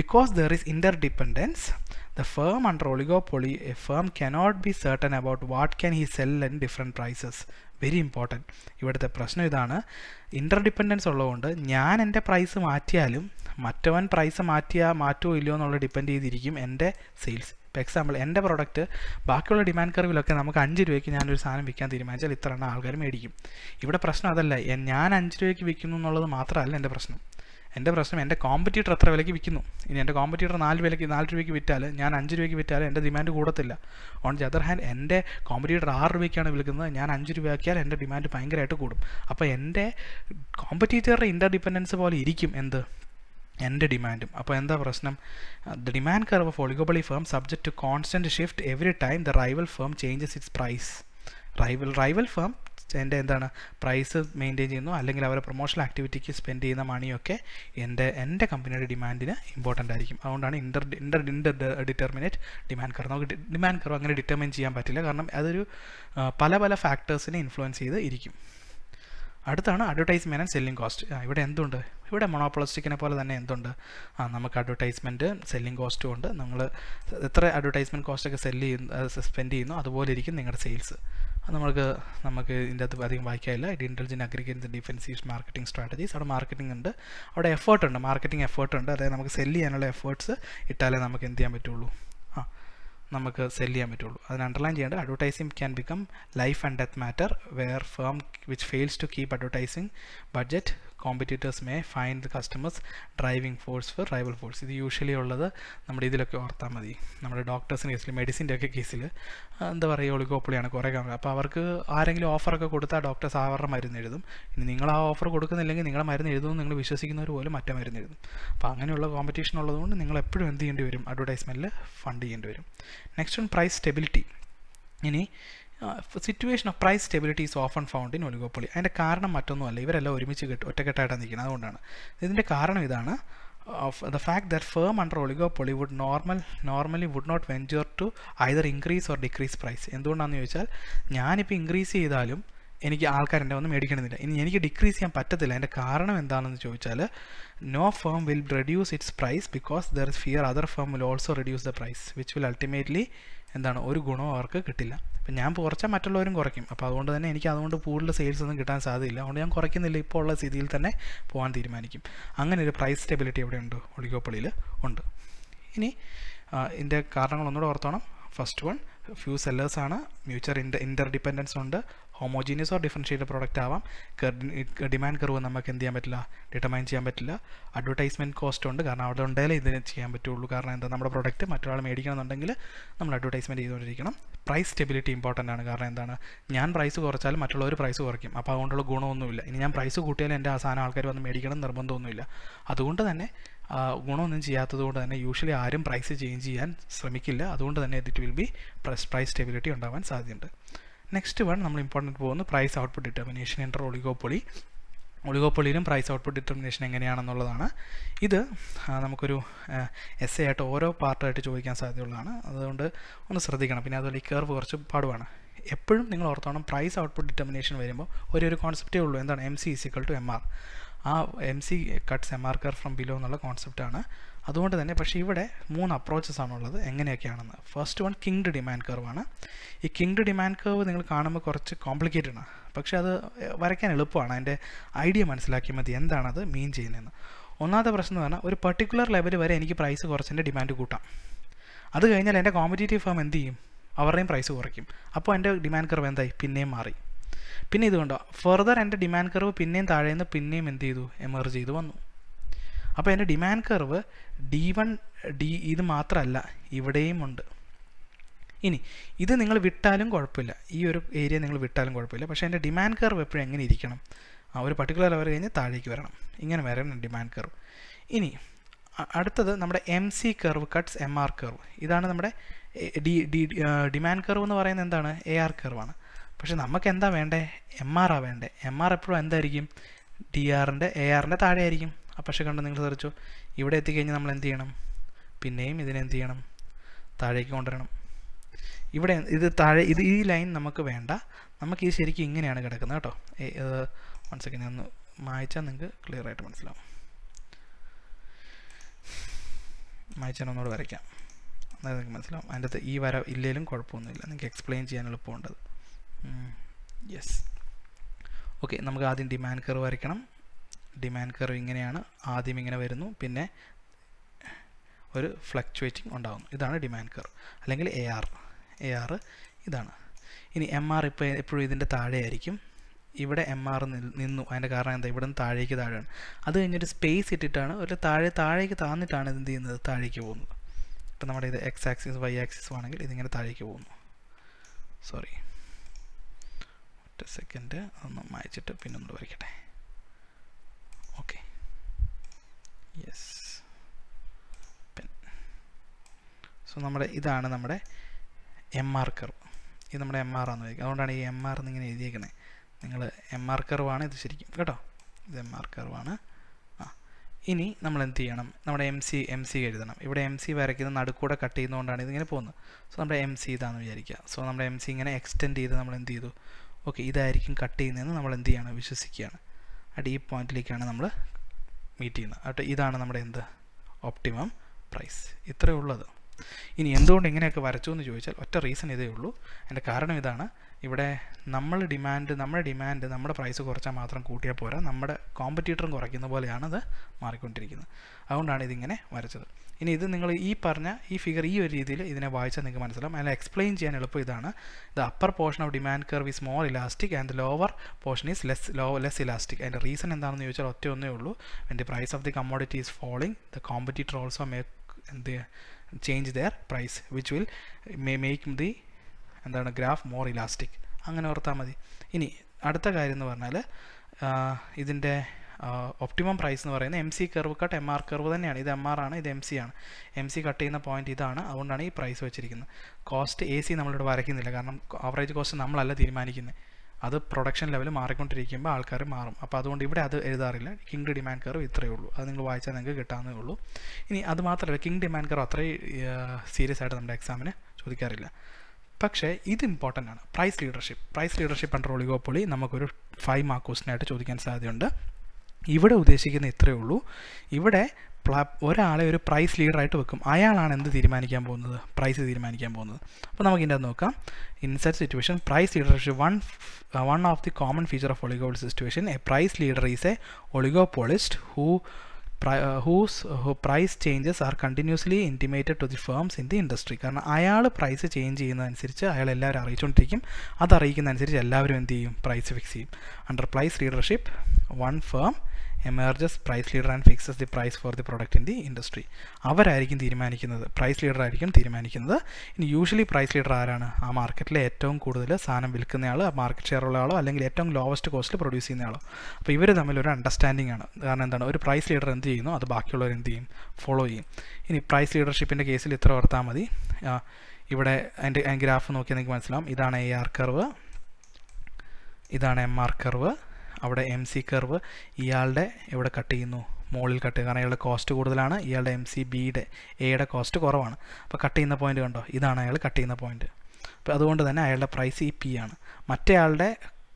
because there is inter dependence the firm under poly a firm cannot be certain about what can he sell in different prices very important ഇവിടുത്തെ പ്രശ്നം ഇതാണ് ഇൻ്റർ dependence ഉള്ളതുകൊണ്ട് ഞാൻ എൻ്റെ price മാറ്റിയാലും മറ്റവൻ price മാറ്റിയാൽ മാറ്റുമോ ഇല്ലയോ എന്നുള്ള ഡിപ്പെൻഡ് ചെയ്തിരിക്കും എൻ്റെ സെയിൽസ് ഇപ്പോൾ എക്സാമ്പിൾ എൻ്റെ പ്രോഡക്റ്റ് ബാക്കിയുള്ള ഡിമാൻഡ് കറിവിലൊക്കെ നമുക്ക് അഞ്ച് രൂപയ്ക്ക് ഞാനൊരു സാധനം വിൽക്കാൻ തീരുമാനിച്ചാൽ ഇത്ര എണ്ണം ആൾക്കാർ മേടിക്കും ഇവിടെ പ്രശ്നം അതല്ല ഞാൻ അഞ്ച് രൂപയ്ക്ക് വിൽക്കുന്നു എന്നുള്ളത് മാത്രമല്ല എൻ്റെ പ്രശ്നം എൻ്റെ പ്രശ്നം എൻ്റെ കോമ്പറ്റീറ്റർ എത്ര വിലയ്ക്ക് വിൽക്കുന്നു ഇനി എൻ്റെ കോമ്പറ്റീറ്റർ നാല് വിലയ്ക്ക് നാല് രൂപയ്ക്ക് വിറ്റാൽ ഞാൻ അഞ്ച് രൂപയ്ക്ക് വിറ്റാൽ എൻ്റെ ഡിമാൻഡ് കൂടത്തില്ല ഓൺ ദി അതർ ഹാൻഡ് എൻ്റെ കോമ്പറ്റീറ്റർ ആറ് രൂപയ്ക്കാണ് വിൽക്കുന്നത് ഞാൻ അഞ്ച് രൂപയാക്കിയാൽ എൻ്റെ ഡിമാൻഡ് ഭയങ്കരമായിട്ട് കൂടും അപ്പോൾ എൻ്റെ കോമ്പറ്റീറ്ററുടെ ഇൻ്റർ ഡിപ്പെൻഡൻസ് പോലെ ഇരിക്കും എന്ത് എൻ്റെ ഡിമാൻഡും അപ്പോൾ എന്താ പ്രശ്നം the demand curve of oligopoly firm subject to constant shift every time the rival firm changes its price rival rival firm എൻ്റെ എന്താണ് പ്രൈസ് മെയിൻറ്റെയിൻ ചെയ്യുന്നു അല്ലെങ്കിൽ അവരെ പ്രൊമോഷണൽ ആക്ടിവിറ്റിക്ക് സ്പെൻഡ് ചെയ്യുന്ന മണിയൊക്കെ എൻ്റെ എൻ്റെ കമ്പനിയുടെ ഡിമാൻഡിന് ഇമ്പോർട്ടൻ്റ് ആയിരിക്കും അതുകൊണ്ടാണ് inter inter inter determinate demand curve നമുക്ക് ഡിമാൻഡ് കർവ് അങ്ങനെ ഡിറ്റർമിൻ ചെയ്യാൻ പറ്റില്ല കാരണം അതൊരു പല പല ഫാക്ടേഴ്സിനെ ഇൻഫ്ലുവൻസ് ചെയ്ത് ഇരിക്കും അടുത്താണ് അഡ്വർടൈസ്മെൻറ്റ് ആൻഡ് സെല്ലിംഗ് കോസ്റ്റ് ഇവിടെ എന്തുണ്ട് ഇവിടെ മൊണോപ്ലസ്റ്റിക്കിനെ പോലെ തന്നെ എന്തുണ്ട് ആ നമുക്ക് അഡ്വർടൈസ്മെൻറ്റ് സെല്ലിംഗ് കോസ്റ്റും ഉണ്ട് നിങ്ങൾ എത്ര അഡ്വർടൈസ്മെൻറ്റ് കോസ്റ്റൊക്കെ സെല്ല് ചെയ്യുന്നു സ്പെൻഡ് ചെയ്യുന്നു അതുപോലെ ഇരിക്കും നിങ്ങളുടെ സെയിൽസ് അത് നമുക്ക് നമുക്ക് ഇതിൻ്റെ അകത്ത് അധികം വായിക്കാനില്ല intelligence aggregates defensive marketing strategies അവിടെ മാർക്കറ്റിംഗ് ഉണ്ട് അവിടെ എഫേർട്ട് ഉണ്ട് മാർക്കറ്റിംഗ് എഫേർട്ട് ഉണ്ട് അതായത് നമുക്ക് സെല്ല് ചെയ്യാനുള്ള എഫേർട്ട്സ് ഇട്ടാലേ നമുക്ക് എന്ത് ചെയ്യാൻ പറ്റുള്ളൂ ആ നമുക്ക് സെല്ല് ചെയ്യാൻ പറ്റുള്ളൂ അതിന് അണ്ടർലൈൻ ചെയ്യേണ്ട advertising can become life and death matter where firm which fails to keep advertising budget competitors may find the customers driving force for rival force ഇത് യൂഷ്വലി ഉള്ളത് നമ്മുടെ ഇതിലൊക്കെ ഓർത്താൽ മതി നമ്മുടെ ഡോക്ടേഴ്സിൻ്റെ കേസിൽ മെഡിസിൻ്റെ ഒക്കെ കേസിൽ എന്താ പറയുക ഒളികോപ്പൊളിയാണ് കുറേ കാണുക അപ്പോൾ അവർക്ക് ആരെങ്കിലും ഓഫറൊക്കെ കൊടുത്താൽ ഡോക്ടേഴ്സ് അവരുടെ മരുന്ന് എഴുതും ഇനി നിങ്ങൾ ആ ഓഫർ കൊടുക്കുന്നില്ലെങ്കിൽ നിങ്ങളുടെ മരുന്ന് എഴുതുമെന്ന് നിങ്ങൾ വിശ്വസിക്കുന്നവർ പോലും മറ്റേ മരുന്ന് എഴുതും അപ്പോൾ അങ്ങനെയുള്ള കോമ്പറ്റീഷൻ ഉള്ളതുകൊണ്ട് നിങ്ങൾ എപ്പോഴും എന്ത് ചെയ്യേണ്ടി വരും അഡ്വർടൈസ്മെൻറ്റിൽ ഫണ്ട് ചെയ്യേണ്ടി വരും നെക്സ്റ്റ് വൺ പ്രൈസ് സ്റ്റെബിലിറ്റി ഇനി situation of price stability is often found in oligopoly അതിൻ്റെ കാരണം മറ്റൊന്നുമല്ല ഇവരെല്ലാം ഒരുമിച്ച് കെട്ട് ഒറ്റക്കെട്ടായിട്ടാണ് നിൽക്കുന്നത് അതുകൊണ്ടാണ് ഇതിൻ്റെ കാരണം ഇതാണ് of the fact that firm under oligopoly would normal normally would not venture to either increase or decrease price എന്തുകൊണ്ടാണെന്ന് ചോദിച്ചാൽ ഞാനിപ്പോൾ ഇൻക്രീസ് ചെയ്താലും എനിക്ക് ആൾക്കാരെൻ്റെ ഒന്നും മേടിക്കണമെന്നില്ല ഇനി എനിക്ക് ഡിക്രീസ് ചെയ്യാൻ പറ്റത്തില്ല അതിൻ്റെ കാരണം എന്താണെന്ന് ചോദിച്ചാൽ no firm will reduce its price because there is fear other firm will also reduce the price which will ultimately എന്താണ് ഒരു ഗുണവും അവർക്ക് കിട്ടില്ല അപ്പം ഞാൻ കുറച്ചാൽ മറ്റുള്ളവരും കുറയ്ക്കും അപ്പോൾ അതുകൊണ്ട് തന്നെ എനിക്ക് അതുകൊണ്ട് കൂടുതൽ സെയിൽസ് ഒന്നും കിട്ടാൻ സാധ്യതയില്ല അതുകൊണ്ട് ഞാൻ കുറയ്ക്കുന്നില്ല ഇപ്പോൾ ഉള്ള സ്ഥിതിയിൽ തന്നെ പോകാൻ തീരുമാനിക്കും അങ്ങനെ ഒരു പ്രൈസ് സ്റ്റെബിലിറ്റി എവിടെയുണ്ട് ഒളികോപ്പള്ളിയിൽ ഉണ്ട് ഇനി ഇതിൻ്റെ കാരണങ്ങൾ ഓർത്തോണം ഫസ്റ്റ് വൺ ഫ്യൂ സെല്ലേഴ്സാണ് മ്യൂച്ചർ ഇൻ്റർ ഇൻ്റർ ഡിപ്പെൻഡൻസ് ഉണ്ട് ഹോമോജീനിയസ് ഓർ ഡിഫറൻഷ്യേറ്റഡ് പ്രോഡക്റ്റ് ആവാം ഡിമാൻഡ് കർവ് നമുക്ക് എന്ത് ചെയ്യാൻ പറ്റില്ല ഡിറ്റർമൈൻ ചെയ്യാൻ പറ്റില്ല അഡ്വർടൈസ്മെൻറ്റ് കോസ്റ്റ് ഉണ്ട് കാരണം അവിടെ ഉണ്ടായാലേ ഇതിനെ ചെയ്യാൻ പറ്റുള്ളൂ കാരണം എന്താ നമ്മുടെ പ്രോഡക്റ്റ് മറ്റൊരാൾ മേടിക്കണമെന്നുണ്ടെങ്കിൽ നമ്മൾ അഡ്വർടൈസ്മെൻറ്റ് ചെയ്തുകൊണ്ടിരിക്കണം പ്രൈസ് സ്റ്റെബിലിറ്റി ഇമ്പോർട്ടൻ്റ് ആണ് കാരണം എന്താണ് ഞാൻ പ്രൈസ് കുറച്ചാൽ മറ്റുള്ളവർ പ്രൈസ് കുറയ്ക്കും അപ്പോൾ അതുകൊണ്ടുള്ള ഗുണമൊന്നുമില്ല ഇനി ഞാൻ പ്രൈസ് കൂട്ടിയാലും എൻ്റെ ആ സാധനം ആൾക്കാർ വന്ന് മേടിക്കണം നിർബന്ധമൊന്നുമില്ല അതുകൊണ്ട് തന്നെ ഗുണമൊന്നും ചെയ്യാത്തതുകൊണ്ട് തന്നെ യൂഷ്വലി ആരും പ്രൈസ് ചേഞ്ച് ചെയ്യാൻ ശ്രമിക്കില്ല അതുകൊണ്ട് തന്നെ it will be price stability ഉണ്ടാവാൻ സാധ്യതയുണ്ട് നെക്സ്റ്റ് വൺ നമ്മൾ ഇമ്പോർട്ടൻറ്റ് പോകുന്നത് price output determination under oligopoly ഒളികോപ്പൊളിയിലും പ്രൈസ് ഔട്ട്പുട്ട് ഡിറ്റർമിനേഷൻ എങ്ങനെയാണെന്നുള്ളതാണ് ഇത് നമുക്കൊരു എസ് എ ആയിട്ട് ഓരോ പാർട്ടായിട്ട് ചോദിക്കാൻ സാധ്യതയുള്ളതാണ് അതുകൊണ്ട് ഒന്ന് ശ്രദ്ധിക്കണം പിന്നെ അതുപോലെ ഈ കർവ് കുറച്ച് പാടുവാണ് എപ്പോഴും നിങ്ങൾ ഓർത്തോണം പ്രൈസ് ഔട്ട്പുട്ട് ഡിറ്റർമിനേഷൻ വരുമ്പോൾ ഒരേ ഒരു കോൺസെപ്റ്റേ ഉള്ളൂ എന്താണ് M C is equal to M R ആ M C cuts M R curve from below എന്നുള്ള കോൺസെപ്റ്റാണ് അതുകൊണ്ട് തന്നെ പക്ഷേ ഇവിടെ മൂന്ന് അപ്രോച്ചസ് ആണുള്ളത് എങ്ങനെയൊക്കെയാണെന്ന് ഫസ്റ്റ് വൺ കിങ്ഡ് ഡിമാൻഡ് കർവാണ് ഈ കിങ്ഡ് ഡിമാൻഡ് കർവ് നിങ്ങൾ കാണുമ്പോൾ കുറച്ച് കോംപ്ലിക്കേറ്റഡ് ആണ് പക്ഷേ അത് വരയ്ക്കാൻ എളുപ്പമാണ് അതിൻ്റെ ഐഡിയ മനസ്സിലാക്കിയാൽ മതി എന്താണത് മീൻ ചെയ്യുന്നതെന്ന് ഒന്നാമത്തെ പ്രശ്നം എന്ന് പറഞ്ഞാൽ ഒരു പർട്ടിക്കുലർ ലെവൽ വരെ എനിക്ക് പ്രൈസ് കുറച്ചതിൻ്റെ ഡിമാൻഡ് കൂട്ടാം അത് കഴിഞ്ഞാൽ എൻ്റെ കോമ്പറ്റേറ്റീവ് ഫേം എന്ത് ചെയ്യും അവരുടെയും പ്രൈസ് കുറയ്ക്കും അപ്പോൾ എൻ്റെ ഡിമാൻഡ് കർവ് എന്തായി പിന്നെയും മാറി പിന്നെ ഇതുകൊണ്ടോ ഫെർദർ എൻ്റെ ഡിമാൻഡ് കർവ് പിന്നെയും താഴേന്ന് പിന്നെയും എന്ത് ചെയ്തു എമർജ് ചെയ്തു വന്നു അപ്പോൾ എൻ്റെ demand curve D one D ഇത് മാത്രമല്ല ഇവിടെയും ഉണ്ട് ഇനി ഇത് നിങ്ങൾ വിട്ടാലും കുഴപ്പമില്ല ഈ ഒരു ഏരിയ നിങ്ങൾ വിട്ടാലും കുഴപ്പമില്ല പക്ഷേ എൻ്റെ ഡിമാൻഡ് കർവ് എപ്പോഴും എങ്ങനെ ഇരിക്കണം ആ ഒരു പർട്ടിക്കുലർ അവർ കഴിഞ്ഞ് താഴേക്ക് വരണം ഇങ്ങനെ വരണം ഡിമാൻഡ് കർവ് ഇനി അടുത്തത് നമ്മുടെ M C curve cuts M R curve ഇതാണ് നമ്മുടെ ഡി ഡി ഡിമാൻഡ് കർവ് എന്ന് പറയുന്നത് എന്താണ് എ ആർ കർവാണ് പക്ഷേ നമുക്ക് എന്താ വേണ്ടേ എം ആർ ആ വേണ്ടത് എം ആർ എപ്പോഴും എന്തായിരിക്കും ഡി ആറിൻ്റെ എ ആറിൻ്റെ താഴെ ആയിരിക്കും പക്ഷേ കണ്ടു നിങ്ങൾ തെറിച്ചു ഇവിടെ എത്തിക്കഴിഞ്ഞാൽ നമ്മൾ എന്ത് ചെയ്യണം പിന്നെയും ഇതിനെ എന്ത് ചെയ്യണം താഴേക്ക് കൊണ്ടുവരണം ഇവിടെ ഇത് താഴെ ഇത് ഈ ലൈൻ നമുക്ക് വേണ്ട നമുക്ക് ഈ ശരിക്കും ഇങ്ങനെയാണ് കിടക്കുന്നത് കേട്ടോ വൺ സെക്കൻഡ് ഒന്ന് മായച്ചാൽ നിങ്ങൾക്ക് ക്ലിയർ ആയിട്ട് മനസ്സിലാവും മായച്ചാൽ ഒന്നുകൂടെ വരയ്ക്കാം അതായത് നിങ്ങൾക്ക് മനസ്സിലാവും അതിൻ്റെ അകത്ത് ഈ വര ഇല്ലെങ്കിലും കുഴപ്പമൊന്നുമില്ല നിങ്ങൾക്ക് എക്സ്പ്ലെയിൻ ചെയ്യാൻ എളുപ്പമുണ്ടത് യെസ് ഓക്കെ നമുക്ക് ആദ്യം ഡിമാൻഡ് കർവ് വരയ്ക്കണം ഡിമാൻഡ് കർവ് ഇങ്ങനെയാണ് ആദ്യം ഇങ്ങനെ വരുന്നു പിന്നെ ഒരു ഫ്ലക്ച്വേറ്റിംഗ് ഉണ്ടാകുന്നു ഇതാണ് ഡിമാൻഡ് കർവ് അല്ലെങ്കിൽ എ ആർ എ ആർ ഇതാണ് ഇനി എം ആർ ഇപ്പോൾ എപ്പോഴും ഇതിൻ്റെ താഴെയായിരിക്കും ഇവിടെ എം ആർ നിന്നു അതിൻ്റെ കാരണം എന്താ ഇവിടെ നിന്ന് താഴേക്ക് താഴെയാണ് അത് കഴിഞ്ഞൊരു സ്പേസ് ഇട്ടിട്ടാണ് ഒരു താഴെ താഴേക്ക് താന്നിട്ടാണ് ഇത് എന്ത് ചെയ്യുന്നത് താഴേക്ക് പോകുന്നത് ഇപ്പം നമ്മുടെ ഇത് എക്സ് ആക്സിസ് വൈ ആക്സിസ് ആണെങ്കിൽ ഇതിങ്ങനെ താഴേക്ക് പോകുന്നു സോറി ഒറ്റ സെക്കൻഡ് ഒന്ന് മായച്ചിട്ട് പിന്നെ നമ്മൾ വരയ്ക്കട്ടെ യെസ് പെൻ സോ നമ്മുടെ ഇതാണ് നമ്മുടെ എം മാർക്കർ ഇത് നമ്മുടെ എം ആർ ആണെന്ന് വയ്ക്കുക അതുകൊണ്ടാണ് ഈ എം ആർ എന്നിങ്ങനെ എഴുതിയേക്കുന്നത് നിങ്ങൾ എം മാർക്കർ കർവാണ് ഇത് ശരിക്കും കേട്ടോ ഇത് എം ആർ കർവാണ് ആ ഇനി നമ്മൾ എന്ത് ചെയ്യണം നമ്മുടെ എം സി എം സി എഴുതണം ഇവിടെ എം സി വരയ്ക്കുന്ന നടുക്കൂടെ കട്ട് ചെയ്യുന്നതുകൊണ്ടാണ് ഇതിങ്ങനെ പോകുന്നത് സോ നമ്മുടെ എം സി ഇതാണെന്ന് വിചാരിക്കുക സോ നമ്മുടെ എം സി ഇങ്ങനെ എക്സ്റ്റെൻഡ് ചെയ്ത് നമ്മൾ എന്ത് ചെയ്തു ഓക്കെ ഇതായിരിക്കും കട്ട് ചെയ്യുന്നതെന്ന് നമ്മൾ എന്ത് ചെയ്യാണ് വിശ്വസിക്കുകയാണ് ആ ഈ പോയിന്റിലേക്കാണ് നമ്മൾ മീറ്റ് ചെയ്യുന്നത് അപ്പോൾ ഇതാണ് നമ്മുടെ എന്ത് ഒപ്റ്റിമം പ്രൈസ് ഇത്രയേ ഉള്ളത് ഇനി എന്തുകൊണ്ട് ഇങ്ങനെയൊക്കെ വരച്ചു എന്ന് ചോദിച്ചാൽ ഒറ്റ റീസൺ ഇതേ ഉള്ളൂ അതിൻ്റെ കാരണം ഇതാണ് ഇവിടെ നമ്മൾ ഡിമാൻഡ് നമ്മുടെ ഡിമാൻഡ് നമ്മുടെ പ്രൈസ് കുറച്ചാൽ മാത്രം കൂട്ടിയാൽ പോരാ നമ്മുടെ കോമ്പറ്റീറ്ററും കുറയ്ക്കുന്ന പോലെയാണ് അത് മാറിക്കൊണ്ടിരിക്കുന്നത് അതുകൊണ്ടാണ് ഇതിങ്ങനെ വരച്ചത് ഇനി ഇത് നിങ്ങൾ ഈ പറഞ്ഞ ഈ ഫിഗർ ഈ ഒരു രീതിയിൽ ഇതിനെ വായിച്ചാൽ നിങ്ങൾക്ക് മനസ്സിലാവും അതിൽ എക്സ്പ്ലെയിൻ ചെയ്യാൻ എളുപ്പം ഇതാണ് the upper portion of demand curve is more elastic and lower portion is less low less elastic അതിൻ്റെ റീസൺ എന്താണെന്ന് ചോദിച്ചാൽ ഒറ്റ ഒന്നേ ഉള്ളൂ and the price of the commodity is falling the competitor also make എന്ത് change their price which will may make the എന്താണ് graph more elastic അങ്ങനെ ഓർത്താൽ മതി ഇനി അടുത്ത കാര്യം എന്ന് പറഞ്ഞാൽ ഇതിൻ്റെ ഒപ്റ്റിമം പ്രൈസ് എന്ന് പറയുന്നത് M C curve cut M R curve തന്നെയാണ് ഇത് എം ആർ ആണ് ഇത് എം സി ആണ് എം സി കട്ട് ചെയ്യുന്ന പോയിന്റ് ഇതാണ് അതുകൊണ്ടാണ് ഈ പ്രൈസ് വെച്ചിരിക്കുന്നത് കോസ്റ്റ് എ സി നമ്മളിവിടെ വരയ്ക്കുന്നില്ല കാരണം ആവറേജ് കോസ്റ്റ് നമ്മളല്ല തീരുമാനിക്കുന്നത് അത് പ്രൊഡക്ഷൻ ലെവൽ മാറിക്കൊണ്ടിരിക്കുമ്പോൾ ആൾക്കാർ മാറും അപ്പോൾ അതുകൊണ്ട് ഇവിടെ അത് എഴുതാറില്ല കിങ് ഡിമാൻഡ് കർവ് ഇത്രയേ ഉള്ളൂ അത് നിങ്ങൾ വായിച്ചാൽ നിങ്ങൾക്ക് കിട്ടാവുന്നേ ഉള്ളൂ ഇനി അത് മാത്രമല്ല കിങ് ഡിമാൻഡ് കർവ് അത്രയും സീരിയസ് ആയിട്ട് നമ്മുടെ എക്സാമിന് ചോദിക്കാറില്ല പക്ഷേ ഇത് ഇമ്പോർട്ടൻ്റ് ആണ് price leadership price leadership and പൊളി നമുക്കൊരു ഫൈവ് മാർക്ക് ക്വസ്റ്റിനായിട്ട് ചോദിക്കാൻ സാധ്യതയുണ്ട് ഇവിടെ ഉദ്ദേശിക്കുന്ന ഇത്രയേ ഉള്ളൂ ഇവിടെ ഒരാളെ ഒരു പ്രൈസ് ലീഡറായിട്ട് വെക്കും അയാളാണ് എന്ത് തീരുമാനിക്കാൻ പോകുന്നത് പ്രൈസ് തീരുമാനിക്കാൻ പോകുന്നത് അപ്പോൾ നമുക്ക് ഇതിൻ്റെ നോക്കാം in set situation price leadership one one of the common feature of oligopoly situation a price leader is a oligopolist who whose price changes are continuously intimated to the firms in the industry കാരണം അയാൾ price change ചെയ്യുന്നതനുസരിച്ച് അയാൾ എല്ലാവരും അറിയിച്ചുകൊണ്ടിരിക്കും അത് അറിയിക്കുന്നതനുസരിച്ച് എല്ലാവരും എന്ത് ചെയ്യും price fix ചെയ്യും under price leadership one firm emerges price leader and fixes the price for the product in the industry അവരായിരിക്കും തീരുമാനിക്കുന്നത് പ്രൈസ് ലീഡർ ആയിരിക്കും തീരുമാനിക്കുന്നത് ഇനി യൂഷ്വലി പ്രൈസ് ലീഡർ ആരാണ് ആ മാർക്കറ്റിലെ ഏറ്റവും കൂടുതൽ സാധനം വിൽക്കുന്നയാൾ മാർക്കറ്റ് ഷെയർ ഉള്ള ആളോ അല്ലെങ്കിൽ ഏറ്റവും ലോവസ്റ്റ് കോസ്റ്റിൽ പ്രൊഡ്യൂസ് ചെയ്യുന്ന ആളോ അപ്പോൾ ഇവർ തമ്മിൽ ഒരു അണ്ടർസ്റ്റാൻഡിംഗ് ആണ് കാരണം എന്താണ് ഒരു പ്രൈസ് ലീഡർ എന്ത് ചെയ്യുന്നു അത് ബാക്കിയുള്ളവർ എന്ത് ചെയ്യും ഫോളോ ചെയ്യും ഇനി പ്രൈസ് ലീഡർഷിപ്പിൻ്റെ കേസിൽ ഇത്ര ഓർത്താൽ മതി ഇവിടെ അതിൻ്റെ ഗ്രാഫ് നോക്കിയാൽ നിങ്ങൾക്ക് മനസ്സിലാവും ഇതാണ് എ ആർ കർവ് ഇതാണ് എം ആർ കർവ് അവിടെ എം സി കർവ് ഇയാളുടെ ഇവിടെ കട്ട് ചെയ്യുന്നു മുകളിൽ കട്ട് കാരണം ഇയാളുടെ കോസ്റ്റ് കൂടുതലാണ് ഇയാളുടെ എം സി ബിയുടെ എയുടെ കോസ്റ്റ് കുറവാണ് അപ്പോൾ കട്ട് ചെയ്യുന്ന പോയിന്റ് കണ്ടോ ഇതാണ് അയാൾ കട്ട് ചെയ്യുന്ന പോയിന്റ് അപ്പോൾ അതുകൊണ്ട് തന്നെ അയാളുടെ പ്രൈസ് ഈ പി ആണ് മറ്റേയാളുടെ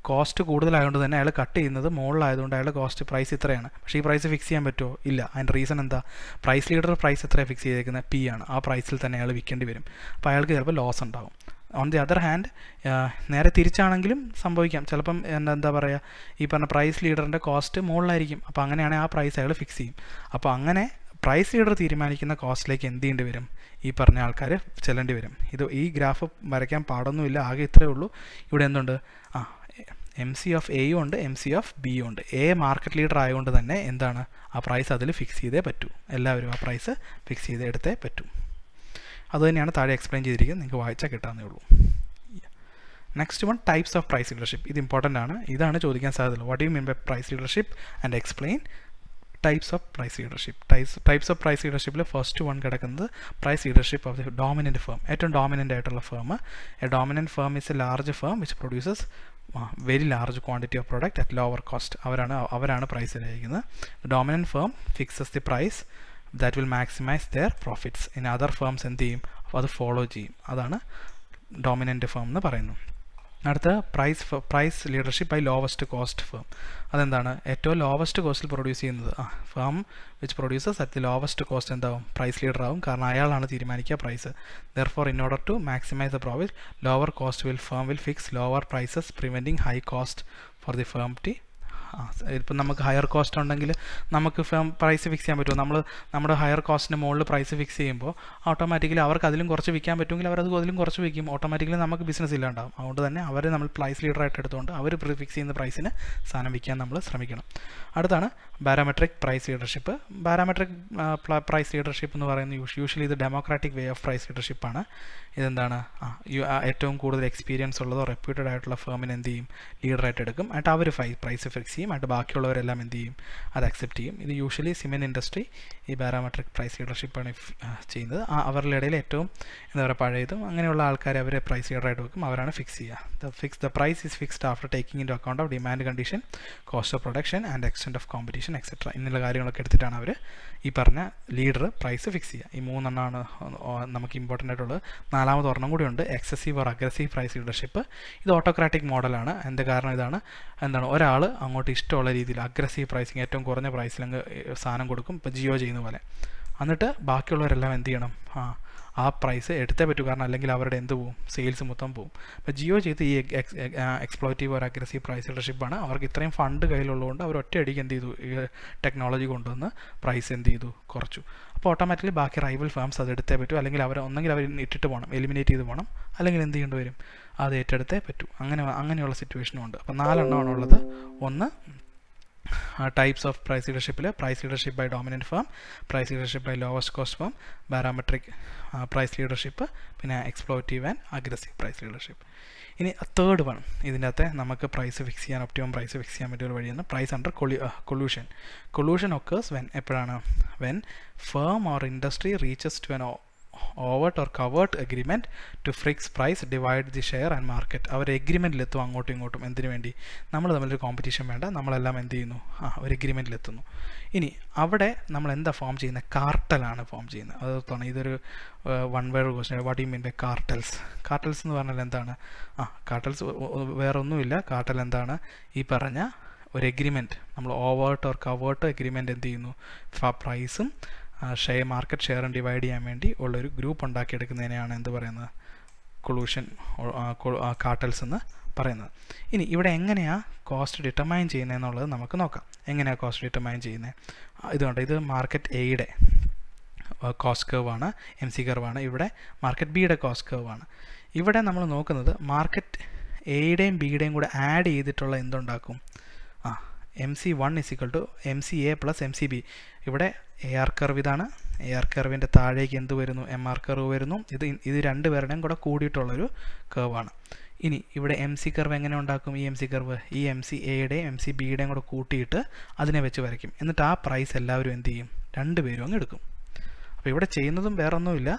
കോസ്റ്റ് കൂടുതലായതുകൊണ്ട് തന്നെ അയാൾ കട്ട് ചെയ്യുന്നത് മുകളിലായതുകൊണ്ട് അയാളുടെ കോസ്റ്റ് പ്രൈസ് ഇത്രയാണ് പക്ഷേ ഈ പ്രൈസ് ഫിക്സ് ചെയ്യാൻ പറ്റുമോ ഇല്ല അതിൻ്റെ റീസൺ എന്താ പ്രൈസ് ലീഡർ പ്രൈസ് എത്രയാണ് ഫിക്സ് ചെയ്തേക്കുന്നത് പി ആണ് ആ പ്രൈസിൽ തന്നെ അയാൾ വിൽക്കേണ്ടി വരും അപ്പോൾ അയാൾക്ക് ചിലപ്പോൾ ലോസ് ഉണ്ടാകും ഓൺ ദി അതർ ഹാൻഡ് നേരെ തിരിച്ചാണെങ്കിലും സംഭവിക്കാം ചിലപ്പം എന്താ എന്താ പറയുക ഈ പറഞ്ഞ പ്രൈസ് ലീഡറിൻ്റെ കോസ്റ്റ് മുകളിലായിരിക്കും അപ്പോൾ അങ്ങനെയാണെങ്കിൽ ആ പ്രൈസ് അയാൾ ഫിക്സ് ചെയ്യും അപ്പോൾ അങ്ങനെ പ്രൈസ് ലീഡർ തീരുമാനിക്കുന്ന കോസ്റ്റിലേക്ക് എന്ത് ചെയ്യേണ്ടി വരും ഈ പറഞ്ഞ ആൾക്കാർ ചെല്ലേണ്ടി വരും ഇത് ഈ ഗ്രാഫ് വരയ്ക്കാൻ പാടൊന്നുമില്ല ആകെ ഇത്രയേ ഉള്ളൂ ഇവിടെ എന്തുണ്ട് ആ എം സി ഓഫ് എയും ഉണ്ട് എം സി ഓഫ് ബി ഉണ്ട് എ മാർക്കറ്റ് ലീഡർ ആയതുകൊണ്ട് തന്നെ എന്താണ് ആ പ്രൈസ് അതിൽ ഫിക്സ് ചെയ്തേ പറ്റൂ എല്ലാവരും ആ പ്രൈസ് ഫിക്സ് ചെയ്തേ എടുത്തേ പറ്റൂ അതുതന്നെയാണ് താഴെ എക്സ്പ്ലെയിൻ ചെയ്തിരിക്കുന്നത് നിങ്ങൾക്ക് വായിച്ചാൽ കിട്ടാന്നേ ഉള്ളൂ next one types of price leadership ഇത് ഇമ്പോർട്ടൻ്റ് ആണ് ഇതാണ് ചോദിക്കാൻ സാധ്യതയുള്ളൂ what you mean by price leadership and explain types of price leadership types types of price ലീഡർഷിപ്പിൽ ഫസ്റ്റ് വൺ കിടക്കുന്നത് price leadership of the dominant firm ഏറ്റവും dominant ആയിട്ടുള്ള firm a dominant firm is a large firm which produces very large quantity of product at lower cost അവരാണ് അവരാണ് price നിർണ്ണയിക്കുന്നത് dominant firm fixes the price that will maximise their profits in other firms എന്ത് ചെയ്യും അപ്പോൾ അത് follow ചെയ്യും അതാണ് dominant firm എന്ന് പറയുന്നു അടുത്ത price price leadership by lowest cost firm അതെന്താണ് ഏറ്റവും ലോവസ്റ്റ് കോസ്റ്റിൽ പ്രൊഡ്യൂസ് ചെയ്യുന്നത് ആ firm which producers at the lowest cost എന്താവും പ്രൈസ് ലീഡർ ആവും കാരണം അയാളാണ് തീരുമാനിക്കുക price there for in order to maximise the profit lower cost will firm will fix lower prices preventing high cost for the firm T ഇപ്പം നമുക്ക് higher cost ഉണ്ടെങ്കിൽ നമുക്ക് price fix ചെയ്യാൻ പറ്റുമോ നമ്മൾ നമ്മുടെ ഹയർ കോസ്റ്റിന് മുകളിൽ പ്രൈസ് ഫിക്സ് ചെയ്യുമ്പോൾ ഓട്ടോമാറ്റിക്കലി അവർക്ക് അതിലും കുറച്ച് വിൽക്കാൻ പറ്റുമെങ്കിൽ അവർ അത് അതിലും കുറച്ച് വിൽക്കും ഓട്ടോമാറ്റിക്കലി നമുക്ക് ബിസിനസ് ഇല്ലാണ്ടാവും അതുകൊണ്ട് തന്നെ അവർ നമ്മൾ പ്രൈസ് ലീഡറായിട്ട് എടുത്തുകൊണ്ട് അവർ ഫിക്സ് ചെയ്യുന്ന പ്രൈസിന് സാധനം വിൽക്കാൻ നമ്മൾ ശ്രമിക്കണം അടുത്താണ് barometric price leadership barometric price leadership എന്ന് പറയുന്നത് യൂഷ്വലി ഇത് ഡെമോക്രാറ്റിക് വേ ഓഫ് പ്രൈസ് ലീഡർഷിപ്പാണ് ഇതെന്താണ് ഏറ്റവും കൂടുതൽ എക്സ്പീരിയൻസ് ഉള്ളതോ റെപ്യൂട്ടഡ് ആയിട്ടുള്ള ഫേമിന് എന്ത് ചെയ്യും ലീഡറായിട്ട് എടുക്കും ആയിട്ട് അവർ പ്രൈസ് ഫിക്സ് ചെയ്യും ആയിട്ട് ബാക്കിയുള്ളവരെല്ലാം എന്ത് ചെയ്യും അത് അക്സെപ്റ്റ് ചെയ്യും ഇത് യൂഷ്വലി സിമെൻറ്റ് ഇൻഡസ്ട്രി ഈ പാരാമെട്രിക് പ്രൈസ് ലീഡർഷിപ്പാണ് ചെയ്യുന്നത് അവരുടെ ഇടയിൽ ഏറ്റവും എന്താ പറയുക പഴയതും അങ്ങനെയുള്ള ആൾക്കാരെ അവരെ പ്രൈസ് ലീഡറായിട്ട് വെക്കും അവരാണ് ഫിക്സ് ചെയ്യുക the fix the price is fixed after taking in account of demand condition cost of production and extend of competition etcetera എന്നുള്ള കാര്യങ്ങളൊക്കെ എടുത്തിട്ടാണ് അവർ ഈ പറഞ്ഞ ലീഡർ പ്രൈസ് ഫിക്സ് ചെയ്യുക ഈ മൂന്നെണ്ണമാണ് നമുക്ക് ഇമ്പോർട്ടൻ്റ് ആയിട്ടുള്ളത് നാലാമത് ഒരെണ്ണം കൂടിയുണ്ട് excessive or aggressive price leadership ഇത് ഓട്ടോക്രാറ്റിക് മോഡലാണ് എന്ത് കാരണം ഇതാണ് എന്താണ് ഒരാൾ അങ്ങോട്ട് ഇഷ്ടമുള്ള രീതിയിൽ അഗ്രസീവ് പ്രൈസിങ് ഏറ്റവും കുറഞ്ഞ പ്രൈസിൽ സാധനം കൊടുക്കും ഇപ്പോൾ ജിയോ ചെയ്യുന്ന പോലെ എന്നിട്ട് ബാക്കിയുള്ളവരെല്ലാം എന്ത് ചെയ്യണം ആ ആ പ്രൈസ് എടുത്തേ പറ്റൂ കാരണം അല്ലെങ്കിൽ അവരുടെ എന്ത് പോവും സെയിൽസ് മൊത്തം പോവും അപ്പോൾ ജിയോ ചെയ്ത് ഈ എക്സ്പ്ലോറ്റീവ് ഒരു അഗ്രസീവ് പ്രൈസ് ലീഡർഷിപ്പാണ് അവർക്ക് ഇത്രയും ഫണ്ട് കയ്യിലുള്ളതുകൊണ്ട് അവർ ഒറ്റയടിക്ക് എന്ത് ചെയ്തു ടെക്നോളജി കൊണ്ടുവന്ന് പ്രൈസ് എന്ത് ചെയ്തു കുറച്ചു അപ്പോൾ ഓട്ടോമാറ്റിക്കലി ബാക്കി റൈവൽ ഫാംസ് അത് എടുത്തേ പറ്റൂ അല്ലെങ്കിൽ അവർ ഒന്നെങ്കിൽ അവർ ഇട്ടിട്ട് പോകണം എലിമിനേറ്റ് ചെയ്ത് പോകണം അല്ലെങ്കിൽ എന്ത് ചെയ്യേണ്ടി വരും അത് ഏറ്റെടുത്തേ പറ്റൂ അങ്ങനെ അങ്ങനെയുള്ള സിറ്റുവേഷനും ഉണ്ട് അപ്പോൾ നാലെണ്ണമാണ് ഉള്ളത് ഒന്ന് ടൈപ്സ് ഓഫ് പ്രൈസ് ലീഡർഷിപ്പിൽ price leadership by dominant firm price leadership by lowest cost firm barometric price leadership പിന്നെ exploitative and aggressive price leadership ഇനി തേർഡ് വൺ ഇതിനകത്ത് നമുക്ക് പ്രൈസ് ഫിക്സ് ചെയ്യാൻ ഒപ്റ്റിമം പ്രൈസ് ഫിക്സ് ചെയ്യാൻ പറ്റിയ ഒരു വഴിയാണ് price under collusion collusion occurs when എപ്പോഴാണ് when firm or industry reaches to an overt or covert agreement to fix price divide the share and market അവർ എത്തും അങ്ങോട്ടും ഇങ്ങോട്ടും എന്തിനു വേണ്ടി നമ്മൾ തമ്മിലൊരു കോമ്പറ്റീഷൻ വേണ്ട നമ്മളെല്ലാം എന്ത് ചെയ്യുന്നു ആ ഒരു എഗ്രിമെൻറ്റിലെത്തുന്നു ഇനി അവിടെ നമ്മൾ എന്താ ഫോം ചെയ്യുന്നത് കാർട്ടലാണ് ഫോം ചെയ്യുന്നത് അതോർത്താണ് ഇതൊരു one word question what you mean by cartels cartels എന്ന് പറഞ്ഞാൽ എന്താണ് ആ കാർട്ടൽസ് വേറെ ഒന്നുമില്ല കാർട്ടൽ എന്താണ് ഈ പറഞ്ഞ ഒരു എഗ്രിമെൻറ്റ് നമ്മൾ ഓവേർട്ട് ഓർ കവേർട്ട് എഗ്രിമെൻറ്റ് എന്ത് ചെയ്യുന്നു പ്രൈസും ഷെയർ മാർക്കറ്റ് ഷെയറും ഡിവൈഡ് ചെയ്യാൻ വേണ്ടി ഉള്ളൊരു ഗ്രൂപ്പ് ഉണ്ടാക്കിയെടുക്കുന്നതിനെയാണ് എന്ത് പറയുന്നത് കൊളൂഷൻ കാർട്ടൽസ് എന്ന് പറയുന്നത് ഇനി ഇവിടെ എങ്ങനെയാണ് കോസ്റ്റ് ഡിറ്റർമൈൻ ചെയ്യുന്നതെന്നുള്ളത് നമുക്ക് നോക്കാം എങ്ങനെയാണ് കോസ്റ്റ് ഡിറ്റർമൈൻ ചെയ്യുന്നത് ഇതുകൊണ്ട് ഇത് മാർക്കറ്റ് എയുടെ കോസ്റ്റ് കർവാണ് എം സി കർവാണ് ഇവിടെ മാർക്കറ്റ് ബിയുടെ കോസ്റ്റ് കർവാണ് ഇവിടെ നമ്മൾ നോക്കുന്നത് മാർക്കറ്റ് എയുടെയും ബിയുടെയും കൂടെ ആഡ് ചെയ്തിട്ടുള്ള എന്തുണ്ടാക്കും M C one is to M C A plus M C B ഇവിടെ എ ആർ കർവ് ഇതാണ് എ ആർ കർവിൻ്റെ താഴേക്ക് എന്ത് വരുന്നു എം ആർ കർവ് വരുന്നു ഇത് ഇത് രണ്ട് പേരുടെയും കൂടെ കൂടിയിട്ടുള്ളൊരു കർവാണ് ഇനി ഇവിടെ എം സി കർവ് എങ്ങനെ ഉണ്ടാക്കും ഈ എം സി കർവ് ഈ എം സി എയുടെയും എം സി ബിയുടെയും കൂടെ കൂട്ടിയിട്ട് അതിനെ വെച്ച് വരയ്ക്കും എന്നിട്ട് ആ പ്രൈസ് എല്ലാവരും എന്ത് ചെയ്യും രണ്ട് പേരും അങ്ങ് എടുക്കും അപ്പോൾ ഇവിടെ ചെയ്യുന്നതും വേറൊന്നുമില്ല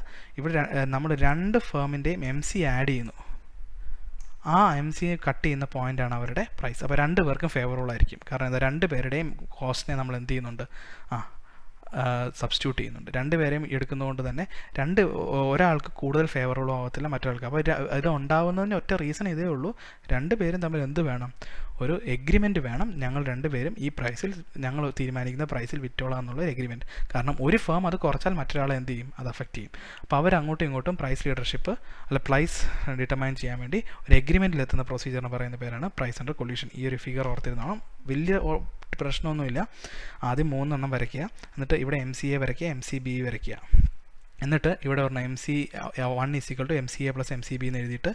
ഇവിടെ നമ്മൾ രണ്ട് ഫേമിൻ്റെയും എം സി ആഡ് ചെയ്യുന്നു ആ എം സി കട്ട് ചെയ്യുന്ന പോയിൻ്റാണ് അവരുടെ പ്രൈസ് അപ്പോൾ രണ്ട് പേർക്കും ഫേവറബിൾ ആയിരിക്കും കാരണം എന്താ രണ്ട് പേരുടെയും കോസ്റ്റിനെ നമ്മൾ എന്ത് ചെയ്യുന്നുണ്ട് ആ സബ്സ്റ്റിറ്റ്യൂട്ട് ചെയ്യുന്നുണ്ട് രണ്ടുപേരെയും എടുക്കുന്നതുകൊണ്ട് തന്നെ രണ്ട് ഒരാൾക്ക് കൂടുതൽ ഫേവറബിൾ ആവത്തില്ല മറ്റൊരാൾക്ക് അപ്പോൾ ഇത് ഉണ്ടാവുന്നതിന് ഒറ്റ റീസൺ ഇതേ ഉള്ളൂ രണ്ട് പേരും തമ്മിൽ എന്ത് വേണം ഒരു എഗ്രിമെൻറ്റ് വേണം ഞങ്ങൾ രണ്ടുപേരും ഈ പ്രൈസിൽ ഞങ്ങൾ തീരുമാനിക്കുന്ന പ്രൈസിൽ വിറ്റോളാം എന്നുള്ള ഒരു എഗ്രിമെൻറ്റ് കാരണം ഒരു ഫേം അത് കുറച്ചാൽ മറ്റൊരാളെ എന്ത് ചെയ്യും അത് അഫക്റ്റ് ചെയ്യും അപ്പോൾ അവർ അങ്ങോട്ടും ഇങ്ങോട്ടും പ്രൈസ് ലീഡർഷിപ്പ് അല്ല പ്രൈസ് ഡിറ്റർമൈൻ ചെയ്യാൻ വേണ്ടി ഒരു എത്തുന്ന പ്രൊസീജിയറിന് പറയുന്ന പേരാണ് പ്രൈസ് ആൻഡ് കൊല്യൂഷൻ ഈ ഒരു ഫിഗർ ഓർത്തിരുന്നോണം വലിയ പ്രശ്നമൊന്നുമില്ല ആദ്യം മൂന്നെണ്ണം വരയ്ക്കുക എന്നിട്ട് ഇവിടെ എം സി എ വരയ്ക്കുക എം സി ബി വരയ്ക്കുക എന്നിട്ട് ഇവിടെ പറഞ്ഞ M C one is equal to M C A plus M C B എന്ന് എഴുതിയിട്ട്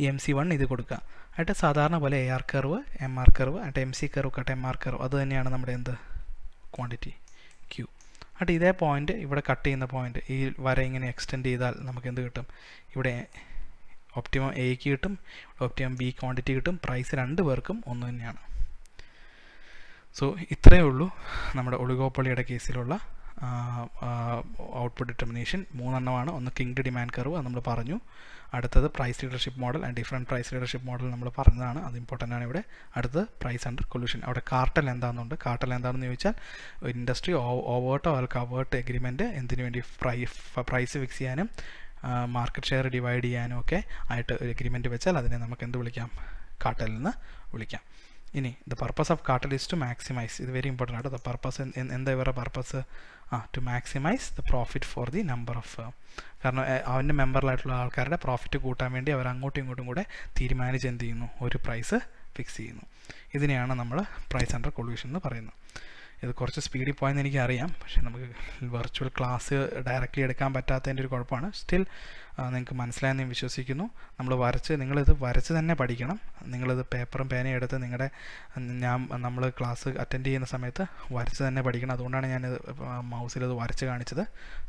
ഈ എം സി വൺ ഇത് കൊടുക്കുക ആയിട്ട് സാധാരണ പോലെ A R curve M R curve ആയിട്ട് M C curve cut M R curve അത് തന്നെയാണ് നമ്മുടെ എന്ത് ക്വാണ്ടിറ്റി ക്യൂ ആയിട്ട് ഇതേ പോയിന്റ് ഇവിടെ കട്ട് ചെയ്യുന്ന പോയിന്റ് ഈ വര ഇങ്ങനെ എക്സ്റ്റെൻഡ് ചെയ്താൽ നമുക്ക് എന്ത് കിട്ടും ഇവിടെ ഒപ്റ്റിമം എക്ക് കിട്ടും ഒപ്റ്റിമം ബി ക്വാണ്ടിറ്റി കിട്ടും പ്രൈസ് രണ്ട് പേർക്കും ഒന്ന് തന്നെയാണ് സോ ഇത്രയേ ഉള്ളൂ നമ്മുടെ ഒളികോപ്പള്ളിയുടെ കേസിലുള്ള ഔട്ട്പുട്ട് ഡിറ്റർമിനേഷൻ മൂന്നെണ്ണമാണ് ഒന്ന് കിങ് ഡിമാൻഡ് കർവ് അത് നമ്മൾ പറഞ്ഞു അടുത്തത് price leadership model and different price leadership model നമ്മൾ പറഞ്ഞതാണ് അത് ഇമ്പോർട്ടൻ്റ് ആണ് ഇവിടെ അടുത്തത് പ്രൈസ് അണ്ടർ കൊല്യൂഷൻ അവിടെ കാർട്ടൽ എന്താണെന്നുണ്ട് കാർട്ടൽ എന്താണെന്ന് ചോദിച്ചാൽ ഇൻഡസ്ട്രി ഓവേർട്ടോ അല്ലെങ്കിൽ അവേർട്ട് എഗ്രിമെൻറ്റ് എന്തിനു വേണ്ടി പ്രൈസ് ഫിക്സ് ചെയ്യാനും മാർക്കറ്റ് ഷെയർ ഡിവൈഡ് ചെയ്യാനും ഒക്കെ ആയിട്ട് ഒരു എഗ്രിമെൻറ്റ് വെച്ചാൽ അതിനെ നമുക്ക് എന്ത് വിളിക്കാം കാർട്ടൽ എന്ന് വിളിക്കാം ഇനി the purpose of cartel is to maximise ഇത് വെരി ഇമ്പോർട്ടൻ്റ് ആണ് ദ പർപ്പസ് എന്താ ഇവരുടെ പർപ്പസ് ആ to maximise the profit for the number of കാരണം അവൻ്റെ മെമ്പറിലായിട്ടുള്ള ആൾക്കാരുടെ പ്രോഫിറ്റ് കൂട്ടാൻ വേണ്ടി അവർ അങ്ങോട്ടും ഇങ്ങോട്ടും കൂടെ തീരുമാനിച്ച് എന്ത് ചെയ്യുന്നു ഒരു പ്രൈസ് ഫിക്സ് ചെയ്യുന്നു ഇതിനെയാണ് നമ്മൾ പ്രൈസ് അണ്ടർ കൊളൂഷൻ എന്ന് പറയുന്നത് ഇത് കുറച്ച് സ്പീഡിൽ പോയെന്ന് എനിക്കറിയാം പക്ഷേ നമുക്ക് വെർച്വൽ ക്ലാസ് ഡയറക്റ്റ്ലി എടുക്കാൻ പറ്റാത്തതിൻ്റെ ഒരു കുഴപ്പമാണ് സ്റ്റിൽ നിങ്ങൾക്ക് മനസ്സിലായെന്ന് ഞാൻ വിശ്വസിക്കുന്നു നമ്മൾ വരച്ച് നിങ്ങളിത് വരച്ച് തന്നെ പഠിക്കണം നിങ്ങളിത് പേപ്പറും പേനയും എടുത്ത് നിങ്ങളുടെ ഞാൻ നമ്മൾ ക്ലാസ് അറ്റൻഡ് ചെയ്യുന്ന സമയത്ത് വരച്ച് തന്നെ പഠിക്കണം അതുകൊണ്ടാണ് ഞാൻ മൗസിലത് വരച്ച് കാണിച്ചത്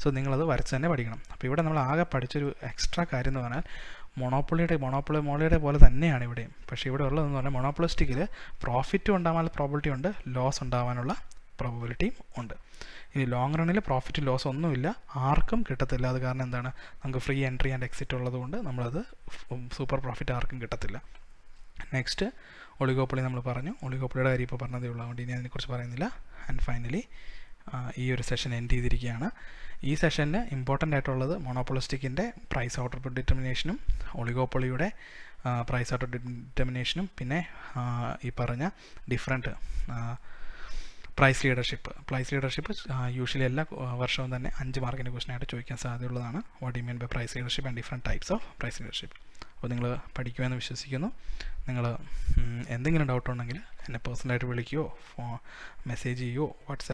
സോ നിങ്ങളത് വരച്ച് തന്നെ പഠിക്കണം അപ്പോൾ ഇവിടെ നമ്മൾ ആകെ പഠിച്ചൊരു എക്സ്ട്രാ കാര്യം എന്ന് പറഞ്ഞാൽ മൊണോപ്പൊളിയുടെ മൊണോപ്പൊളി മോളിയുടെ പോലെ തന്നെയാണ് ഇവിടെയും പക്ഷേ ഇവിടെ ഉള്ളതെന്ന് പറഞ്ഞാൽ മൊണോപ്പൊളിസ്റ്റിക്കിൽ പ്രോഫിറ്റും ഉണ്ടാകാനുള്ള പ്രോബിലിറ്റി ഉണ്ട് ലോസ് ഉണ്ടാവാനുള്ള പ്രോബിലിറ്റിയും ഉണ്ട് ഇനി ലോങ് റണ്ണിൽ പ്രോഫിറ്റ് ലോസ് ഒന്നുമില്ല ആർക്കും കിട്ടത്തില്ല അത് കാരണം എന്താണ് നമുക്ക് ഫ്രീ എൻട്രി ആൻഡ് എക്സിറ്റ് ഉള്ളതുകൊണ്ട് നമ്മളത് സൂപ്പർ പ്രോഫിറ്റ് ആർക്കും കിട്ടത്തില്ല നെക്സ്റ്റ് ഒളിഗോപ്പൊളി നമ്മൾ പറഞ്ഞു ഒളിഗോപ്പൊളിയുടെ കാര്യം ഇപ്പോൾ പറഞ്ഞതേ ഉള്ളൂ അതുകൊണ്ട് ഇനി അതിനെക്കുറിച്ച് പറയുന്നില്ല ആൻഡ് ഫൈനലി ഈ ഒരു സെഷൻ എൻഡ് ചെയ്തിരിക്കുകയാണ് ഈ സെഷനിൽ ഇമ്പോർട്ടൻ്റ് ആയിട്ടുള്ളത് മൊണോപ്പൊളിസ്റ്റിക്കിൻ്റെ പ്രൈസ് ഔട്ട്പുട്ട് ഡിറ്റർമിനേഷനും ഒളികോപ്പൊളിയുടെ പ്രൈസ് ഔട്ട്പുട്ട് ഡിറ്റർമിനേഷനും പിന്നെ ഈ പറഞ്ഞ different price leadership price leadership usually എല്ലാ വർഷവും തന്നെ അഞ്ച് മാർക്കിൻ്റെ ക്വസ്റ്റനായിട്ട് ചോദിക്കാൻ സാധ്യതയുള്ളതാണ് what you mean by price leadership and different types of price leadership അപ്പോൾ നിങ്ങൾ പഠിക്കുമെന്ന് വിശ്വസിക്കുന്നു നിങ്ങൾ എന്തെങ്കിലും ഡൗട്ട് ഉണ്ടെങ്കിൽ എന്നെ പേഴ്സണലായിട്ട് വിളിക്കുകയോ മെസ്സേജ് ചെയ്യുകയോ വാട്സാപ്പ്